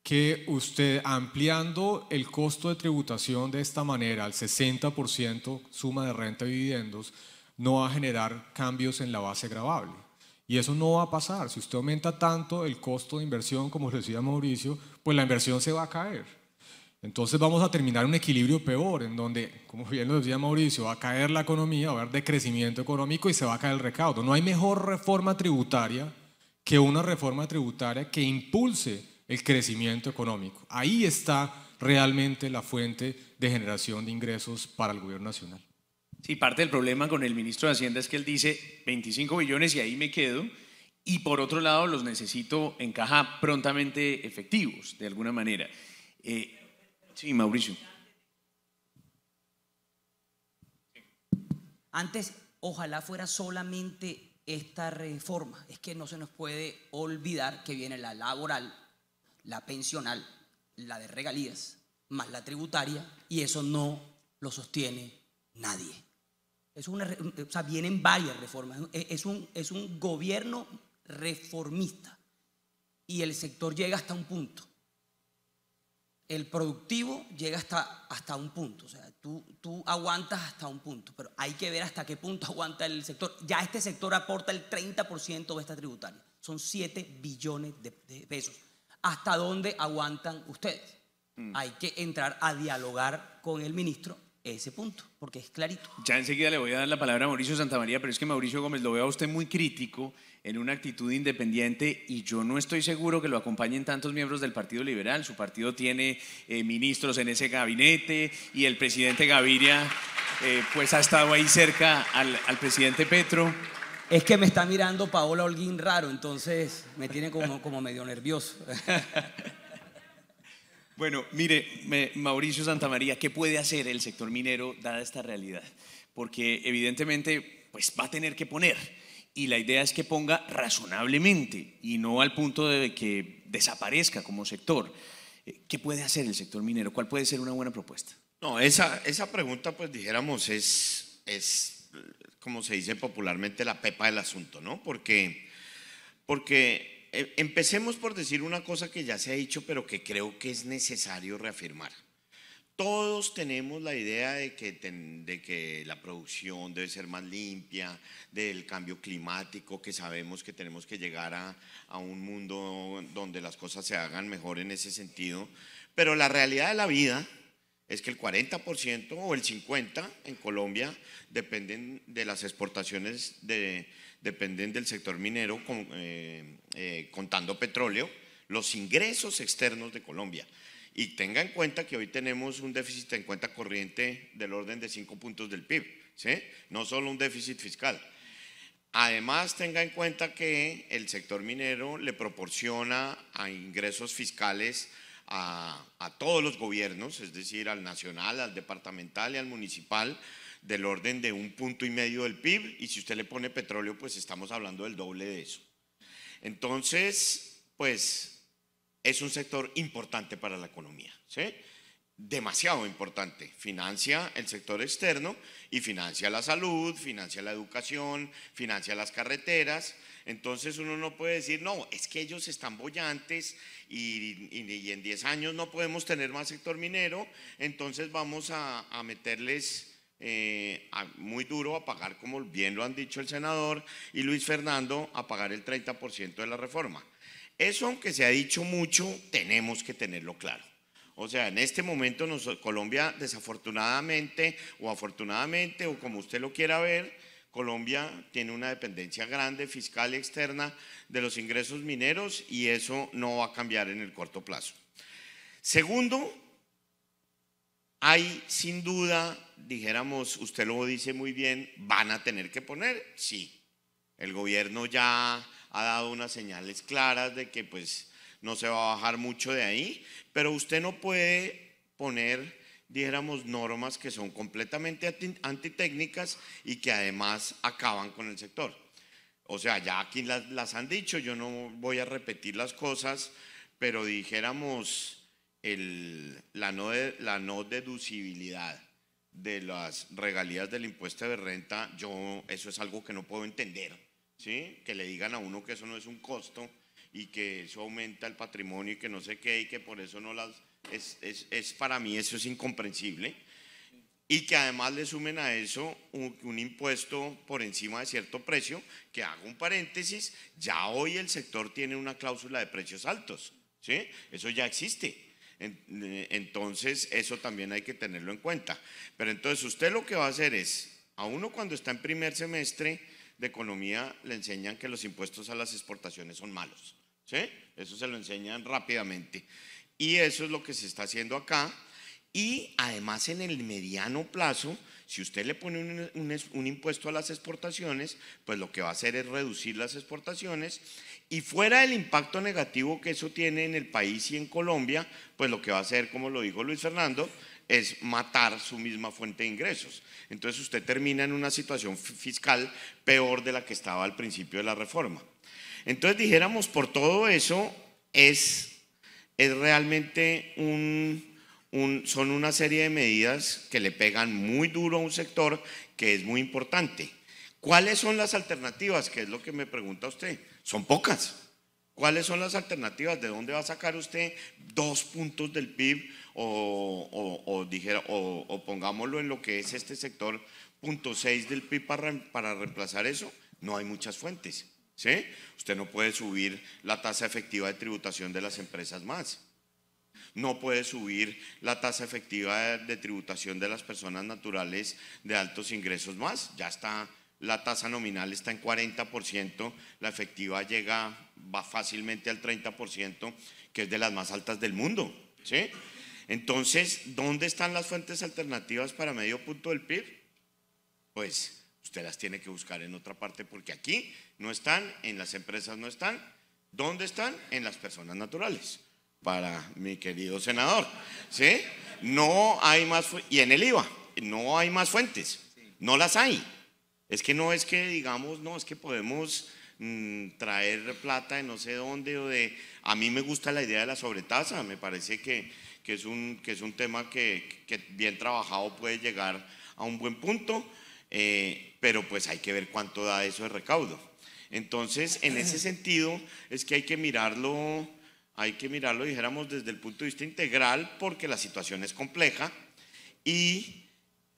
que usted ampliando el costo de tributación de esta manera al 60% suma de renta y dividendos, no va a generar cambios en la base gravable. Y eso no va a pasar. Si usted aumenta tanto el costo de inversión, como lo decía Mauricio, pues la inversión se va a caer. Entonces vamos a terminar un equilibrio peor, en donde, como bien lo decía Mauricio, va a caer la economía, va a haber decrecimiento económico y se va a caer el recaudo. No hay mejor reforma tributaria que una reforma tributaria que impulse el crecimiento económico. Ahí está realmente la fuente de generación de ingresos para el gobierno nacional. Sí, parte del problema con el ministro de Hacienda es que él dice 25 billones y ahí me quedo, y por otro lado los necesito en caja prontamente efectivos, de alguna manera. Eh, Sí, Mauricio. Antes, ojalá fuera solamente esta reforma. Es que no se nos puede olvidar que viene la laboral, la pensional, la de regalías, más la tributaria, y eso no lo sostiene nadie. Es o sea, vienen varias reformas. Es un, es un gobierno reformista. Y el sector llega hasta un punto el productivo llega hasta, hasta un punto, o sea, tú, tú aguantas hasta un punto, pero hay que ver hasta qué punto aguanta el sector. Ya este sector aporta el 30% de esta tributaria, son 7 billones de, pesos. ¿Hasta dónde aguantan ustedes? Mm. Hay que entrar a dialogar con el ministro ese punto, porque es clarito. Ya enseguida le voy a dar la palabra a Mauricio Santamaría, pero es que Mauricio Gómez lo veo a usted muy crítico, en una actitud independiente, y yo no estoy seguro que lo acompañen tantos miembros del Partido Liberal. Su partido tiene eh, ministros en ese gabinete y el presidente Gaviria eh, pues ha estado ahí cerca al, presidente Petro. Es que me está mirando Paola Holguín raro, entonces me tiene como medio nervioso. Bueno, mire, Mauricio Santamaría, ¿qué puede hacer el sector minero dada esta realidad? Porque evidentemente pues va a tener que poner y la idea es que ponga razonablemente y no al punto de que desaparezca como sector. Eh, ¿Qué puede hacer el sector minero? ¿Cuál puede ser una buena propuesta? No, esa, esa pregunta pues dijéramos es, es como se dice popularmente la pepa del asunto, ¿no? Porque, porque Em, empecemos por decir una cosa que ya se ha dicho, pero que creo que es necesario reafirmar. Todos tenemos la idea de que, la producción debe ser más limpia, del cambio climático, que sabemos que tenemos que llegar a un mundo donde las cosas se hagan mejor en ese sentido, pero la realidad de la vida es que el 40% o el 50% en Colombia dependen de las exportaciones, dependen del sector minero eh, eh, contando petróleo, los ingresos externos de Colombia. Y tenga en cuenta que hoy tenemos un déficit en cuenta corriente del orden de 5 puntos del PIB, no solo un déficit fiscal. Además, tenga en cuenta que el sector minero le proporciona a ingresos fiscales a, todos los gobiernos, es decir, al nacional, al departamental y al municipal, del orden de un punto y medio del PIB, y si usted le pone petróleo, pues estamos hablando del doble de eso. Entonces, pues es un sector importante para la economía, ¿sí? demasiado importante. Financia el sector externo y financia la salud, financia la educación, financia las carreteras. Entonces uno no puede decir, no, es que ellos están bollantes y, en 10 años no podemos tener más sector minero, entonces vamos a, meterles eh, muy duro a pagar, como bien lo han dicho el senador y Luis Fernando, a pagar el 30% de la reforma. Eso, aunque se ha dicho mucho, tenemos que tenerlo claro. O sea, en este momento Colombia desafortunadamente o afortunadamente o como usted lo quiera ver, Colombia tiene una dependencia grande fiscal externa de los ingresos mineros y eso no va a cambiar en el corto plazo. Segundo, hay sin duda, dijéramos, usted lo dice muy bien, van a tener que poner, sí. El gobierno ya ha dado unas señales claras de que pues no se va a bajar mucho de ahí, pero usted no puede poner dijéramos, normas que son completamente antitécnicas y que además acaban con el sector. O sea, ya aquí las, las han dicho, yo no voy a repetir las cosas, pero dijéramos el, la, no la no deducibilidad de las regalías del impuesto de renta, yo eso es algo que no puedo entender, ¿sí? Que le digan a uno que eso no es un costo y que eso aumenta el patrimonio y que no sé qué y que por eso no las es, para mí eso es incomprensible. Y que además le sumen a eso un, impuesto por encima de cierto precio, que hago un paréntesis, ya hoy el sector tiene una cláusula de precios altos, ¿sí? Eso ya existe. Entonces, eso también hay que tenerlo en cuenta. Pero entonces, usted lo que va a hacer es, a uno cuando está en primer semestre de economía, le enseñan que los impuestos a las exportaciones son malos. ¿sí? Eso se lo enseñan rápidamente. Y eso es lo que se está haciendo acá. Y además en el mediano plazo, si usted le pone un, impuesto a las exportaciones, pues lo que va a hacer es reducir las exportaciones. Y fuera del impacto negativo que eso tiene en el país y en Colombia, pues lo que va a hacer, como lo dijo Luis Fernando, es matar su misma fuente de ingresos. Entonces usted termina en una situación fiscal peor de la que estaba al principio de la reforma. Entonces dijéramos, por todo eso es es realmente un, son una serie de medidas que le pegan muy duro a un sector que es muy importante. ¿Cuáles son las alternativas? Que es lo que me pregunta usted. Son pocas. ¿Cuáles son las alternativas? ¿De dónde va a sacar usted dos puntos del PIB? O, o, pongámoslo en lo que es este sector, punto seis del PIB para, para reemplazar eso. No hay muchas fuentes. ¿Sí? Usted no puede subir la tasa efectiva de tributación de las empresas más. No puede subir la tasa efectiva de tributación de las personas naturales de altos ingresos más. Ya está, la tasa nominal está en 40%, la efectiva llega, va fácilmente al 30%, que es de las más altas del mundo. ¿sí? Entonces, ¿dónde están las fuentes alternativas para medio punto del PIB? Pues Usted las tiene que buscar en otra parte porque aquí no están, en las empresas no están. ¿Dónde están? En las personas naturales. Para mi querido senador. ¿Sí? No hay más, y en el IVA, no hay más fuentes. No las hay. Es que no es que digamos, no, es que podemos mm, traer plata de no sé dónde o de... A mí me gusta la idea de la sobretasa, me parece que, es, un, que es un tema que bien trabajado puede llegar a un buen punto eh, pero pues hay que ver cuánto da eso de recaudo. Entonces, en ese sentido, es que hay que mirarlo, hay que mirarlo, dijéramos, desde el punto de vista integral, porque la situación es compleja y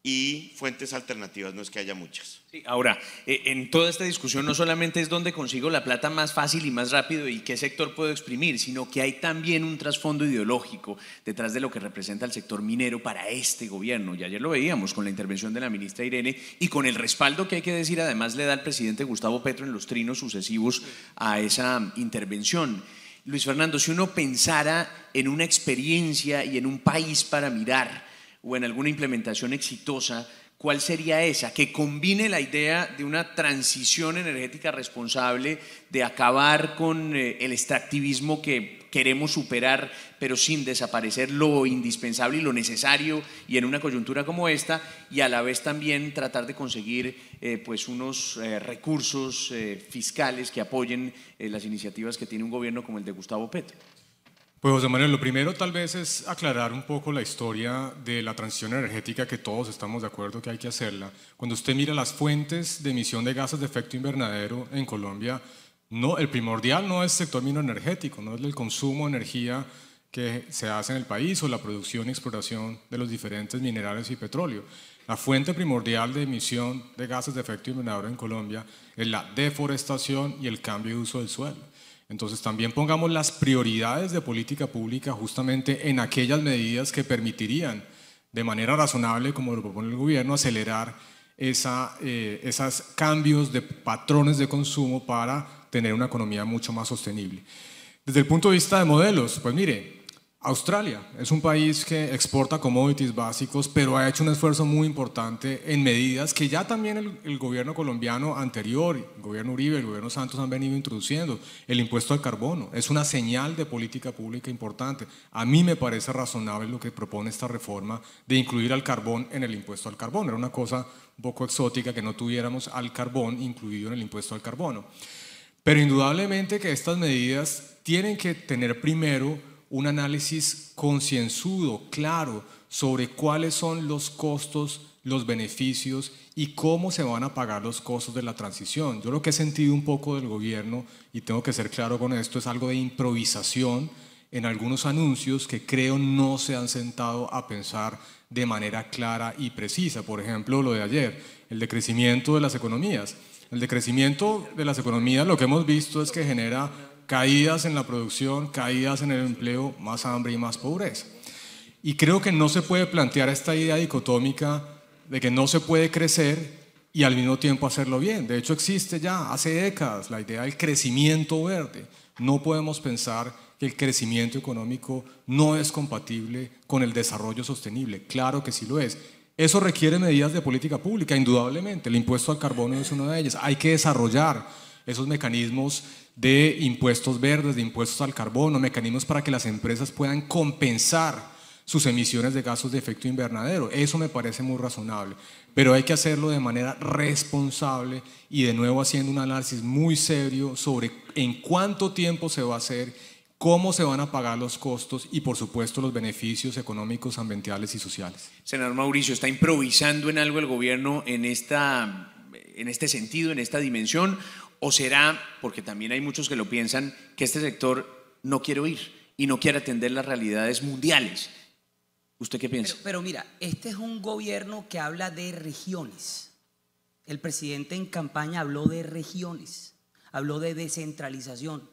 y fuentes alternativas, no es que haya muchas. Sí, ahora, eh, en toda esta discusión no solamente es dónde consigo la plata más fácil y más rápido y qué sector puedo exprimir, sino que hay también un trasfondo ideológico detrás de lo que representa el sector minero para este gobierno. Y ayer lo veíamos con la intervención de la ministra Irene y con el respaldo que hay que decir, además le da el presidente Gustavo Petro en los trinos sucesivos a esa intervención. Luis Fernando, si uno pensara en una experiencia y en un país para mirar, o en alguna implementación exitosa, ¿cuál sería esa? Que combine la idea de una transición energética responsable, de acabar con eh, el extractivismo que queremos superar, pero sin desaparecer lo indispensable y lo necesario, y en una coyuntura como esta, y a la vez también tratar de conseguir eh, pues unos eh, recursos fiscales que apoyen las iniciativas que tiene un gobierno como el de Gustavo Petro. Pues José Manuel, lo primero tal vez es aclarar un poco la historia de la transición energética que todos estamos de acuerdo que hay que hacerla. Cuando usted mira las fuentes de emisión de gases de efecto invernadero en Colombia, no, el primordial no es el sector minoenergético, no es el consumo de energía que se hace en el país o la producción y exploración de los diferentes minerales y petróleo. La fuente primordial de emisión de gases de efecto invernadero en Colombia es la deforestación y el cambio de uso del suelo. Entonces también pongamos las prioridades de política pública justamente en aquellas medidas que permitirían de manera razonable, como lo propone el gobierno, acelerar esos eh, cambios de patrones de consumo para tener una economía mucho más sostenible. Desde el punto de vista de modelos, pues mire, Australia es un país que exporta commodities básicos, pero ha hecho un esfuerzo muy importante en medidas que ya también el, gobierno colombiano anterior, el gobierno Uribe, el gobierno Santos han venido introduciendo. El impuesto al carbono es una señal de política pública importante. A mí me parece razonable lo que propone esta reforma de incluir al carbón en el impuesto al carbón. Era una cosa un poco exótica que no tuviéramos al carbón incluido en el impuesto al carbono. Pero indudablemente que estas medidas tienen que tener primero un análisis concienzudo, claro, sobre cuáles son los costos, los beneficios y cómo se van a pagar los costos de la transición. Yo lo que he sentido un poco del gobierno, y tengo que ser claro con esto, es algo de improvisación en algunos anuncios que creo no se han sentado a pensar de manera clara y precisa. Por ejemplo, lo de ayer, el decrecimiento de las economías. El decrecimiento de las economías lo que hemos visto es que genera caídas en la producción, caídas en el empleo, más hambre y más pobreza. Y creo que no se puede plantear esta idea dicotómica de que no se puede crecer y al mismo tiempo hacerlo bien. De hecho existe ya hace décadas la idea del crecimiento verde. No podemos pensar que el crecimiento económico no es compatible con el desarrollo sostenible. Claro que sí lo es. Eso requiere medidas de política pública, indudablemente. El impuesto al carbono es una de ellas. Hay que desarrollar esos mecanismos de impuestos verdes, de impuestos al carbono, mecanismos para que las empresas puedan compensar sus emisiones de gases de efecto invernadero. Eso me parece muy razonable, pero hay que hacerlo de manera responsable y de nuevo haciendo un análisis muy serio sobre en cuánto tiempo se va a hacer, cómo se van a pagar los costos y por supuesto los beneficios económicos, ambientales y sociales. Senador Mauricio, ¿está improvisando en algo el gobierno en esta en este sentido, en esta dimensión, ¿O será, porque también hay muchos que lo piensan, que este sector no quiere ir y no quiere atender las realidades mundiales? ¿Usted qué piensa? Pero, mira, este es un gobierno que habla de regiones. El presidente en campaña habló de regiones, habló de descentralización.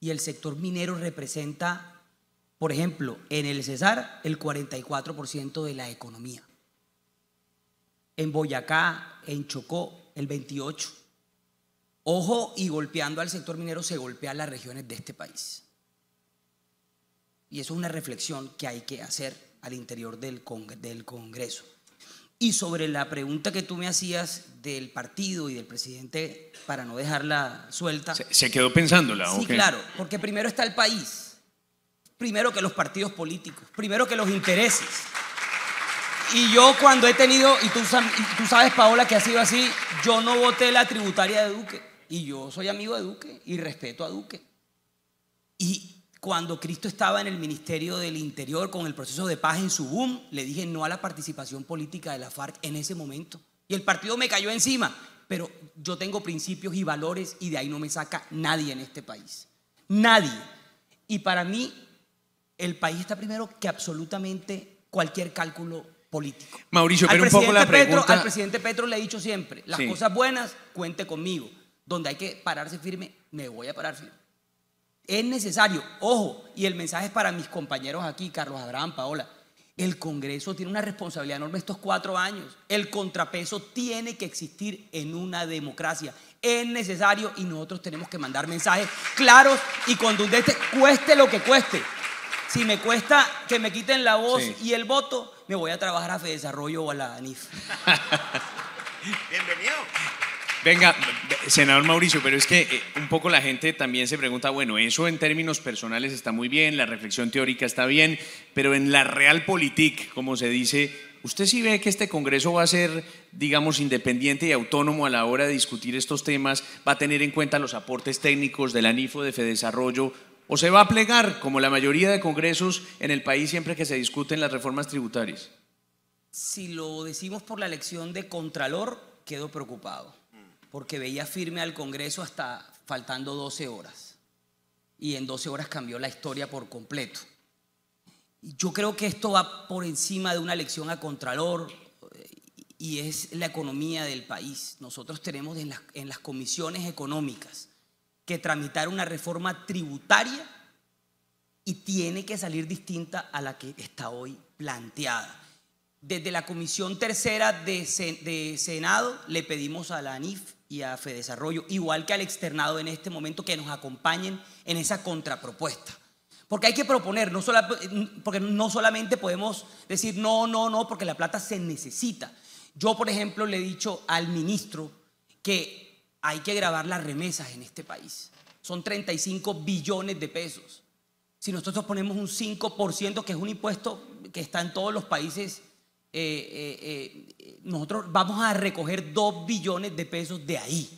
Y el sector minero representa, por ejemplo, en el Cesar, el 44% de la economía. En Boyacá, en Chocó, el 28%. Ojo y golpeando al sector minero se golpea las regiones de este país. Y eso es una reflexión que hay que hacer al interior del, Congreso. Y sobre la pregunta que tú me hacías del partido y del presidente, para no dejarla suelta. ¿Se, quedó pensándola? Sí, claro, porque primero está el país, primero que los partidos políticos, primero que los intereses. Y yo cuando he tenido, y tú sabes, Paola, que ha sido así, yo no voté la tributaria de Duque. Y yo soy amigo de Duque y respeto a Duque. Y cuando Cristo estaba en el Ministerio del Interior con el proceso de paz en su boom, le dije no a la participación política de la FARC en ese momento. Y el partido me cayó encima, pero yo tengo principios y valores y de ahí no me saca nadie en este país. Nadie. Y para mí, el país está primero que absolutamente cualquier cálculo político. Mauricio, pero un poco la pregunta... al presidente Petro le he dicho siempre, las cosas buenas, cuente conmigo donde hay que pararse firme, me voy a parar firme. Es necesario, ojo, y el mensaje es para mis compañeros aquí, Carlos Abraham, Paola. El Congreso tiene una responsabilidad enorme estos cuatro años. El contrapeso tiene que existir en una democracia. Es necesario y nosotros tenemos que mandar mensajes claros y contundentes, cueste lo que cueste. Si me cuesta que me quiten la voz y el voto, me voy a trabajar a FEDESarrollo o a la ANIF. Bienvenido. Venga, senador Mauricio, pero es que eh, un poco la gente también se pregunta, bueno, eso en términos personales está muy bien, la reflexión teórica está bien, pero en la realpolitik, como se dice, ¿usted sí ve que este Congreso va a ser, digamos, independiente y autónomo a la hora de discutir estos temas? ¿Va a tener en cuenta los aportes técnicos del la de Fedesarrollo? ¿O se va a plegar, como la mayoría de congresos en el país, siempre que se discuten las reformas tributarias? Si lo decimos por la elección de Contralor, quedo preocupado porque veía firme al Congreso hasta faltando 12 horas. Y en 12 horas cambió la historia por completo. Yo creo que esto va por encima de una elección a Contralor eh, y es la economía del país. Nosotros tenemos en las, comisiones económicas que tramitar una reforma tributaria y tiene que salir distinta a la que está hoy planteada. Desde la Comisión Tercera de, Senado le pedimos a la ANIF y a desarrollo igual que al externado en este momento, que nos acompañen en esa contrapropuesta. Porque hay que proponer, no porque no solamente podemos decir no, no, no, porque la plata se necesita. Yo, por ejemplo, le he dicho al ministro que hay que grabar las remesas en este país. Son 35 billones de pesos. Si nosotros ponemos un 5%, que es un impuesto que está en todos los países eh, eh, eh, nosotros vamos a recoger 2 billones de pesos de ahí.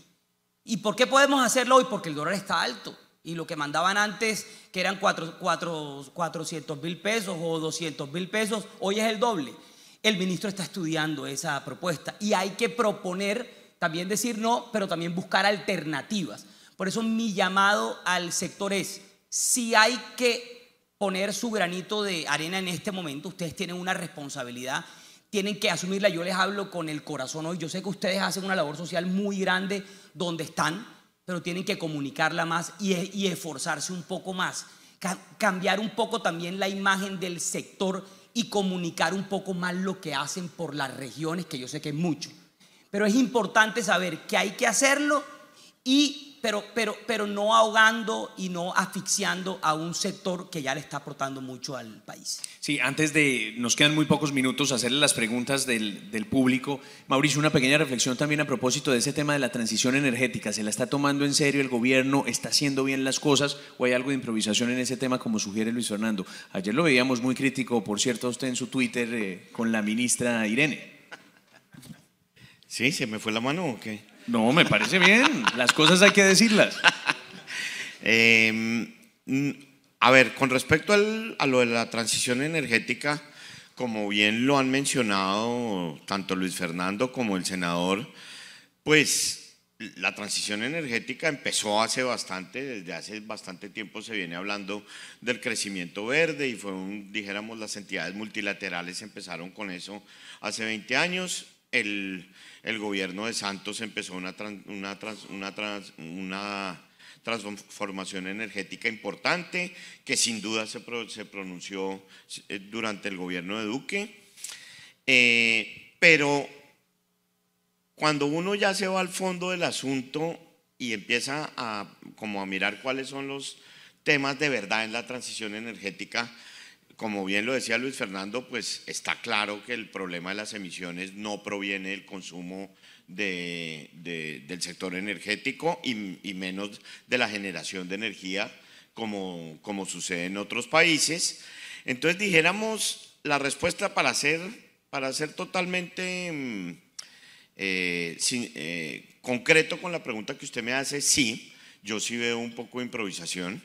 ¿Y por qué podemos hacerlo hoy? Porque el dólar está alto. Y lo que mandaban antes, que eran 4, 400 mil pesos o 200 mil pesos, hoy es el doble. El ministro está estudiando esa propuesta y hay que proponer, también decir no, pero también buscar alternativas. Por eso mi llamado al sector es, si hay que poner su granito de arena en este momento, ustedes tienen una responsabilidad tienen que asumirla. Yo les hablo con el corazón hoy. Yo sé que ustedes hacen una labor social muy grande donde están, pero tienen que comunicarla más y, esforzarse un poco más. cambiar un poco también la imagen del sector y comunicar un poco más lo que hacen por las regiones, que yo sé que es mucho. Pero es importante saber que hay que hacerlo y pero, pero, pero no ahogando y no asfixiando a un sector que ya le está aportando mucho al país. Sí, antes de, nos quedan muy pocos minutos, hacerle las preguntas del, público. Mauricio, una pequeña reflexión también a propósito de ese tema de la transición energética. ¿Se la está tomando en serio el gobierno? ¿Está haciendo bien las cosas? ¿O hay algo de improvisación en ese tema como sugiere Luis Fernando? Ayer lo veíamos muy crítico, por cierto, usted en su Twitter eh, con la ministra Irene. Sí, se me fue la mano o qué? No, me parece bien. Las cosas hay que decirlas. Em, a ver, con respecto a lo de la transición energética, como bien lo han mencionado tanto Luis Fernando como el senador, pues la transición energética empezó hace bastante, desde hace bastante tiempo se viene hablando del crecimiento verde y fueron, un, dijéramos, las entidades multilaterales empezaron con eso hace 20 años. El, el gobierno de Santos empezó una, transformación energética importante que sin duda se, pronunció eh, durante el gobierno de Duque. Eh, pero cuando uno ya se va al fondo del asunto y empieza a, como a mirar cuáles son los temas de verdad en la transición energética, como bien lo decía Luis Fernando, pues está claro que el problema de las emisiones no proviene del consumo del sector energético y, menos de la generación de energía como, sucede en otros países. Entonces dijéramos la respuesta para ser, para totalmente mm, eh, eh, concreto con la pregunta que usted me hace, sí, yo sí veo un poco de improvisación.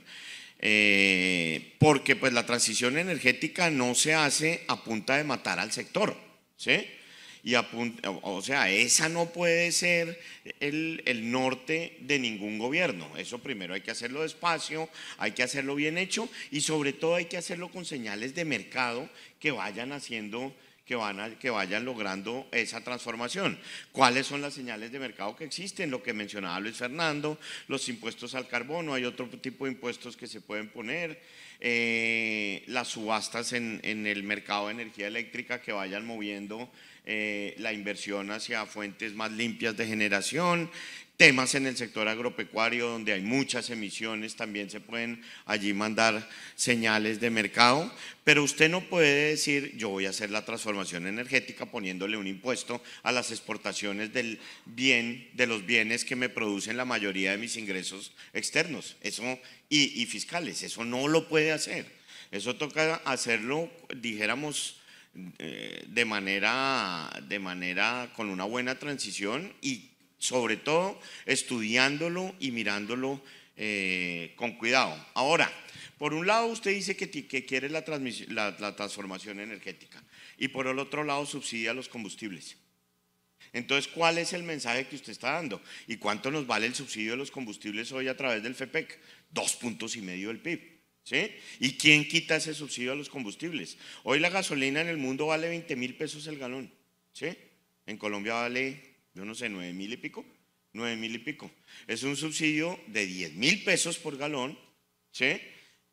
Eh, porque pues la transición energética no se hace a punta de matar al sector, ¿sí? Y o sea, esa no puede ser el, el norte de ningún gobierno. Eso primero hay que hacerlo despacio, hay que hacerlo bien hecho y sobre todo hay que hacerlo con señales de mercado que vayan haciendo que, vayan logrando esa transformación. ¿Cuáles son las señales de mercado que existen? Lo que mencionaba Luis Fernando, los impuestos al carbono, hay otro tipo de impuestos que se pueden poner, eh, las subastas en, el mercado de energía eléctrica que vayan moviendo eh, la inversión hacia fuentes más limpias de generación, temas en el sector agropecuario donde hay muchas emisiones, también se pueden allí mandar señales de mercado, pero usted no puede decir yo voy a hacer la transformación energética poniéndole un impuesto a las exportaciones del bien, de los bienes que me producen la mayoría de mis ingresos externos eso, y, y fiscales, eso no lo puede hacer, eso toca hacerlo, dijéramos, eh, de manera, de manera con una buena transición y sobre todo estudiándolo y mirándolo eh, con cuidado. Ahora, por un lado usted dice que, que quiere la, transformación energética y por el otro lado subsidia los combustibles. Entonces, ¿cuál es el mensaje que usted está dando? ¿Y cuánto nos vale el subsidio de los combustibles hoy a través del FEPEC? Dos puntos y medio del PIB. ¿Sí? ¿Y quién quita ese subsidio a los combustibles? Hoy la gasolina en el mundo vale 20 mil pesos el galón. ¿Sí? En Colombia vale yo no sé, nueve mil y pico, nueve mil y pico. Es un subsidio de 10 mil pesos por galón, ¿sí?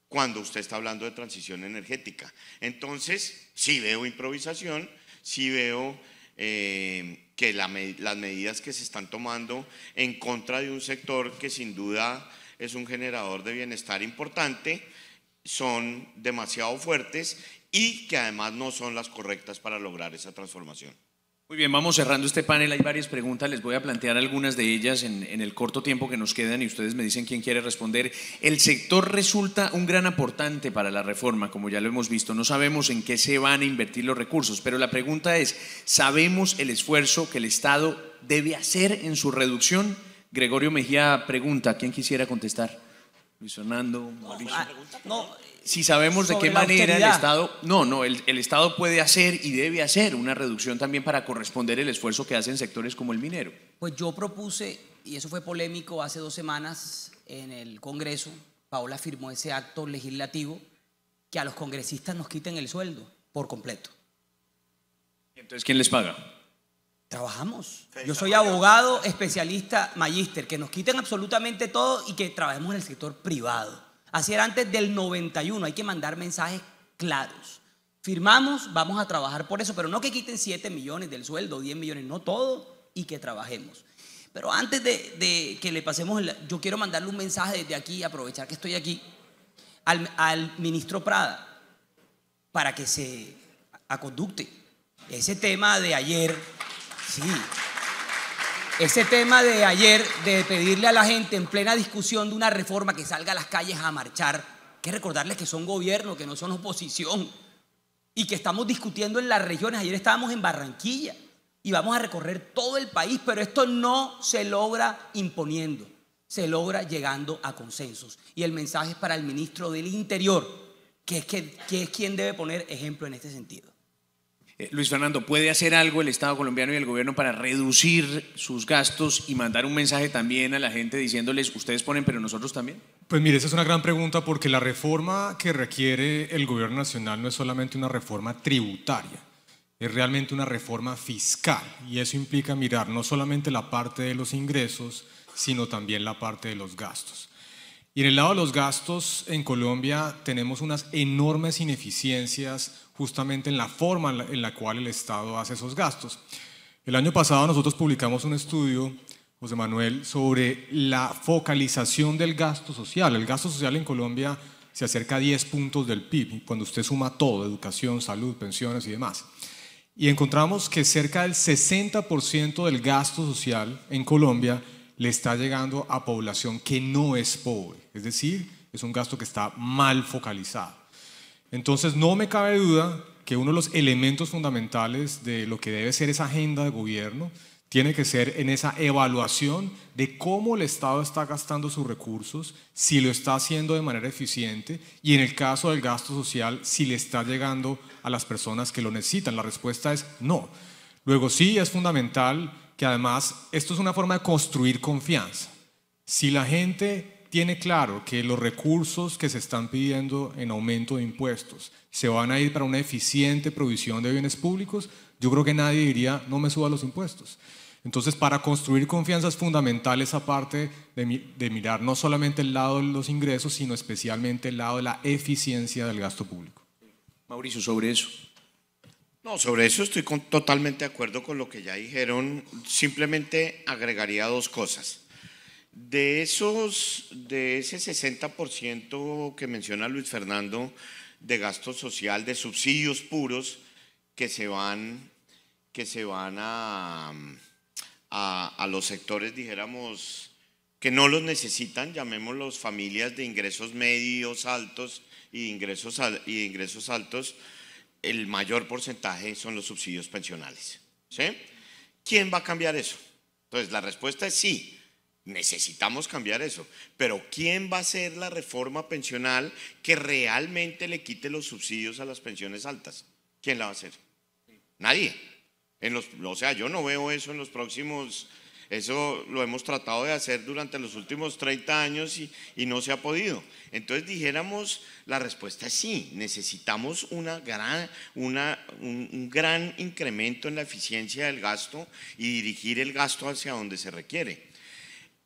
Cuando usted está hablando de transición energética. Entonces, sí veo improvisación, sí veo eh, que las medidas que se están tomando en contra de un sector que sin duda es un generador de bienestar importante, son demasiado fuertes y que además no son las correctas para lograr esa transformación. Muy bien, vamos cerrando este panel. Hay varias preguntas, les voy a plantear algunas de ellas en, el corto tiempo que nos quedan y ustedes me dicen quién quiere responder. El sector resulta un gran aportante para la reforma, como ya lo hemos visto. No sabemos en qué se van a invertir los recursos, pero la pregunta es, ¿sabemos el esfuerzo que el Estado debe hacer en su reducción? Gregorio Mejía pregunta, ¿quién quisiera contestar? Luis no, si sabemos de qué manera el Estado, no, no, el, Estado puede hacer y debe hacer una reducción también para corresponder el esfuerzo que hacen sectores como el minero. Pues yo propuse, y eso fue polémico hace dos semanas en el Congreso, Paola firmó ese acto legislativo que a los congresistas nos quiten el sueldo por completo. entonces quién les paga? Trabajamos. Yo soy abogado, especialista, magíster, que nos quiten absolutamente todo y que trabajemos en el sector privado. Así era antes del 91, hay que mandar mensajes claros. Firmamos, vamos a trabajar por eso, pero no que quiten 7 millones del sueldo, 10 millones, no todo, y que trabajemos. Pero antes de, que le pasemos, yo quiero mandarle un mensaje desde aquí, aprovechar que estoy aquí, al, al ministro Prada, para que se aconducte. Ese tema de ayer Sí. Ese tema de ayer, de pedirle a la gente en plena discusión de una reforma que salga a las calles a marchar, que recordarles que son gobierno, que no son oposición, y que estamos discutiendo en las regiones. Ayer estábamos en Barranquilla y vamos a recorrer todo el país, pero esto no se logra imponiendo, se logra llegando a consensos. Y el mensaje es para el ministro del Interior, que es, que es quien debe poner ejemplo en este sentido. Eh, Luis Fernando, ¿puede hacer algo el Estado colombiano y el gobierno para reducir sus gastos y mandar un mensaje también a la gente diciéndoles, ustedes ponen, pero nosotros también? Pues mire, esa es una gran pregunta porque la reforma que requiere el gobierno nacional no es solamente una reforma tributaria, es realmente una reforma fiscal y eso implica mirar no solamente la parte de los ingresos, sino también la parte de los gastos. Y en el lado de los gastos, en Colombia tenemos unas enormes ineficiencias justamente en la forma en la, cual el Estado hace esos gastos. El año pasado nosotros publicamos un estudio, José Manuel, sobre la focalización del gasto social. El gasto social en Colombia se acerca a 10 puntos del PIB, cuando usted suma todo, educación, salud, pensiones y demás. Y encontramos que cerca del 60% del gasto social en Colombia le está llegando a población que no es pobre. Es decir, es un gasto que está mal focalizado. Entonces, no me cabe duda que uno de los elementos fundamentales de lo que debe ser esa agenda de gobierno tiene que ser en esa evaluación de cómo el Estado está gastando sus recursos, si lo está haciendo de manera eficiente y en el caso del gasto social, si le está llegando a las personas que lo necesitan. La respuesta es no. Luego sí es fundamental que además esto es una forma de construir confianza. Si la gente tiene claro que los recursos que se están pidiendo en aumento de impuestos se van a ir para una eficiente provisión de bienes públicos, yo creo que nadie diría no me suba los impuestos. Entonces, para construir confianza es fundamental esa parte de, mirar no solamente el lado de los ingresos, sino especialmente el lado de la eficiencia del gasto público. Mauricio, sobre eso. No, sobre eso estoy totalmente de acuerdo con lo que ya dijeron. Simplemente agregaría dos cosas. De, esos, de ese 60% que menciona Luis Fernando de gasto social, de subsidios puros que se van, que se van a, los sectores, dijéramos, que no los necesitan, llamémoslos familias de ingresos medios, altos y de ingresos, y ingresos altos, el mayor porcentaje son los subsidios pensionales. ¿sí? ¿Quién va a cambiar eso? Entonces, la respuesta es sí Necesitamos cambiar eso. Pero ¿quién va a hacer la reforma pensional que realmente le quite los subsidios a las pensiones altas? ¿Quién la va a hacer? Nadie. En los, o sea, yo no veo eso en los próximos... Eso lo hemos tratado de hacer durante los últimos 30 años y, no se ha podido. Entonces dijéramos, la respuesta es sí, necesitamos una gran, una, un gran incremento en la eficiencia del gasto y dirigir el gasto hacia donde se requiere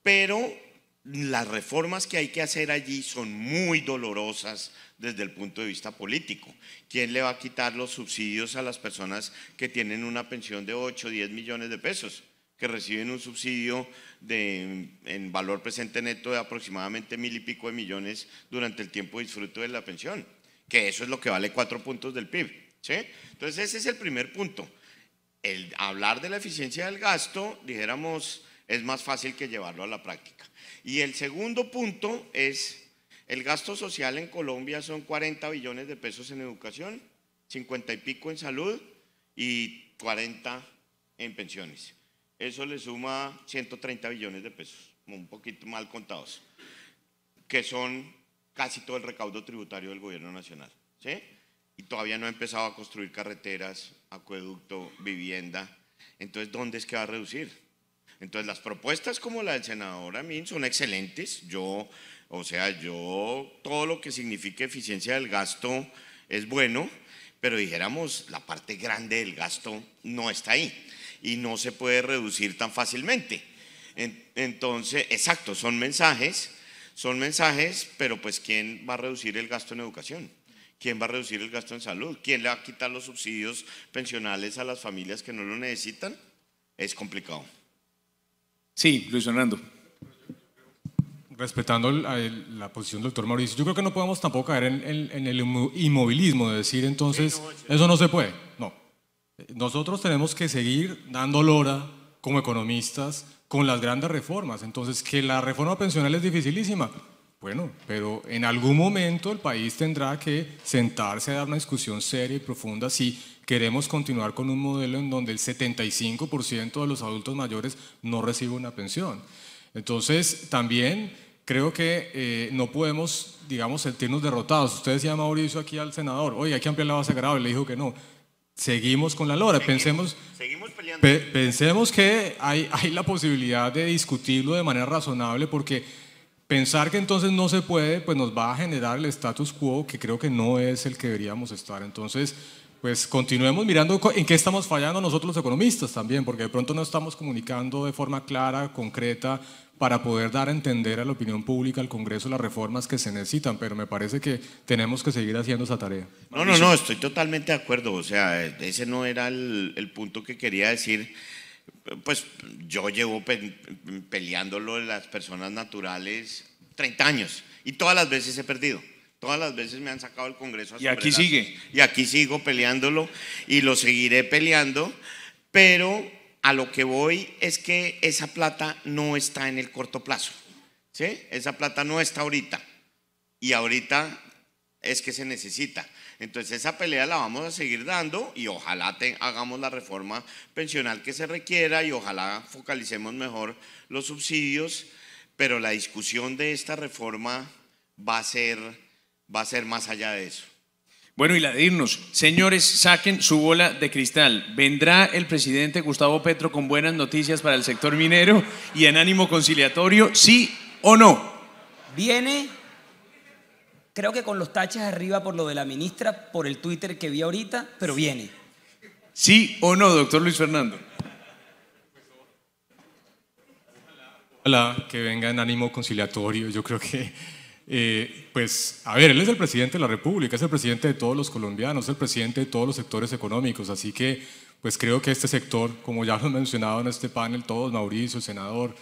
pero las reformas que hay que hacer allí son muy dolorosas desde el punto de vista político. ¿Quién le va a quitar los subsidios a las personas que tienen una pensión de 8 o 10 millones de pesos? que reciben un subsidio en valor presente neto de aproximadamente mil y pico de millones durante el tiempo de disfruto de la pensión, que eso es lo que vale cuatro puntos del PIB. Entonces ese es el primer punto. El hablar de la eficiencia del gasto, dijéramos, es más fácil que llevarlo a la práctica. Y el segundo punto es, el gasto social en Colombia son 40 billones de pesos en educación, 50 y pico en salud y 40 en pensiones. Eso le suma 130 billones de pesos, un poquito mal contados, que son casi todo el recaudo tributario del gobierno nacional. Y todavía no ha empezado a construir carreteras, acueducto, vivienda. Entonces, ¿dónde es que va a reducir? Entonces las propuestas como la del senador Amin son excelentes. Yo, o sea, yo todo lo que significa eficiencia del gasto es bueno, pero dijéramos la parte grande del gasto no está ahí y no se puede reducir tan fácilmente. Entonces, exacto, son mensajes, son mensajes, pero pues ¿quién va a reducir el gasto en educación? ¿Quién va a reducir el gasto en salud? ¿Quién le va a quitar los subsidios pensionales a las familias que no lo necesitan? Es complicado. Sí, Luis Fernando. Respetando la posición del doctor Mauricio, yo creo que no podemos tampoco caer en, el inmovilismo de decir entonces, eso no se puede. No. Nosotros tenemos que seguir dando lora como economistas con las grandes reformas. Entonces, que la reforma pensional es dificilísima. Bueno, pero en algún momento el país tendrá que sentarse a dar una discusión seria y profunda sí, queremos continuar con un modelo en donde el 75% de los adultos mayores no recibe una pensión. Entonces, también creo que eh, no podemos, digamos, sentirnos derrotados. Usted decía, Mauricio, aquí al senador, oye, hay que ampliar la base grave, le dijo que no. Seguimos con la lora, pensemos, pensemos que hay, hay la posibilidad de discutirlo de manera razonable porque pensar que entonces no se puede, pues nos va a generar el status quo que creo que no es el que deberíamos estar. Entonces, pues continuemos mirando en qué estamos fallando nosotros los economistas también, porque de pronto no estamos comunicando de forma clara, concreta, para poder dar a entender a la opinión pública, al Congreso, las reformas que se necesitan, pero me parece que tenemos que seguir haciendo esa tarea. No, no, no, estoy totalmente de acuerdo, o sea, ese no era el, punto que quería decir pues yo llevo peleándolo de las personas naturales 30 años y todas las veces he perdido. Todas las veces me han sacado el Congreso. A y aquí sigue. Y aquí sigo peleándolo y lo seguiré peleando, pero a lo que voy es que esa plata no está en el corto plazo. ¿Sí? Esa plata no está ahorita. Y ahorita es que se necesita. Entonces esa pelea la vamos a seguir dando y ojalá hagamos la reforma pensional que se requiera y ojalá focalicemos mejor los subsidios, pero la discusión de esta reforma va a ser va a ser más allá de eso. Bueno, y la de Señores, saquen su bola de cristal. Vendrá el presidente Gustavo Petro con buenas noticias para el sector minero y en ánimo conciliatorio, sí o no. Viene, creo que con los taches arriba por lo de la ministra, por el Twitter que vi ahorita, pero viene. ¿Sí o no, doctor Luis Fernando? Hola, que venga en ánimo conciliatorio. Yo creo que eh, pues, a ver, él es el presidente de la República, es el presidente de todos los colombianos, es el presidente de todos los sectores económicos, así que, pues creo que este sector, como ya lo han mencionado en este panel todos, Mauricio, el senador,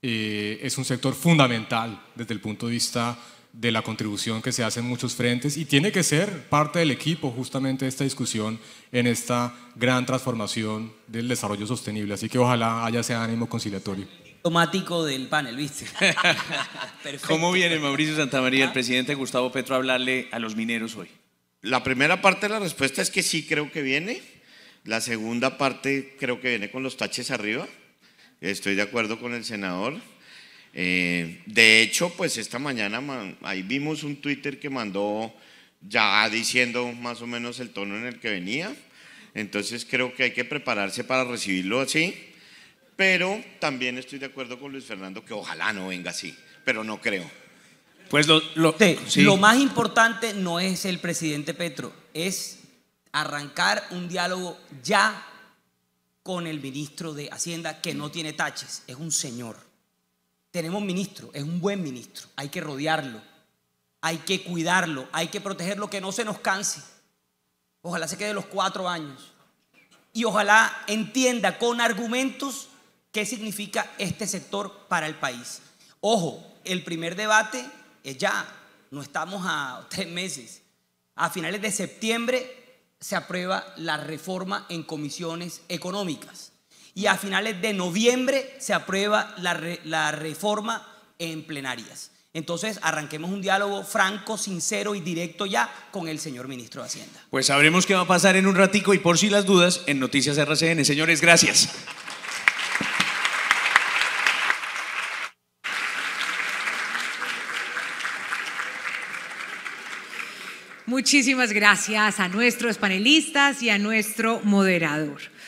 eh, es un sector fundamental desde el punto de vista de la contribución que se hace en muchos frentes y tiene que ser parte del equipo justamente de esta discusión en esta gran transformación del desarrollo sostenible. Así que ojalá haya ese ánimo conciliatorio automático del panel, ¿viste? Perfecto. ¿Cómo viene Mauricio Santamaría, el presidente Gustavo Petro, a hablarle a los mineros hoy? La primera parte de la respuesta es que sí creo que viene. La segunda parte creo que viene con los taches arriba. Estoy de acuerdo con el senador. Eh, de hecho, pues esta mañana ahí vimos un Twitter que mandó ya diciendo más o menos el tono en el que venía. Entonces creo que hay que prepararse para recibirlo así. Pero también estoy de acuerdo con Luis Fernando que ojalá no venga así, pero no creo. Pues lo, lo más importante no es el presidente Petro, es arrancar un diálogo ya con el ministro de Hacienda que no tiene taches, es un señor. Tenemos ministro, es un buen ministro, hay que rodearlo, hay que cuidarlo, hay que protegerlo, que no se nos canse. Ojalá se quede los cuatro años. Y ojalá entienda con argumentos qué significa este sector para el país. Ojo, el primer debate es ya, no estamos a tres meses. A finales de septiembre se aprueba la reforma en comisiones económicas y a finales de noviembre se aprueba la, reforma en plenarias. Entonces, arranquemos un diálogo franco, sincero y directo ya con el señor ministro de Hacienda. Pues sabremos qué va a pasar en un ratico y por si las dudas en Noticias RCN. Señores, gracias. Muchísimas gracias a nuestros panelistas y a nuestro moderador.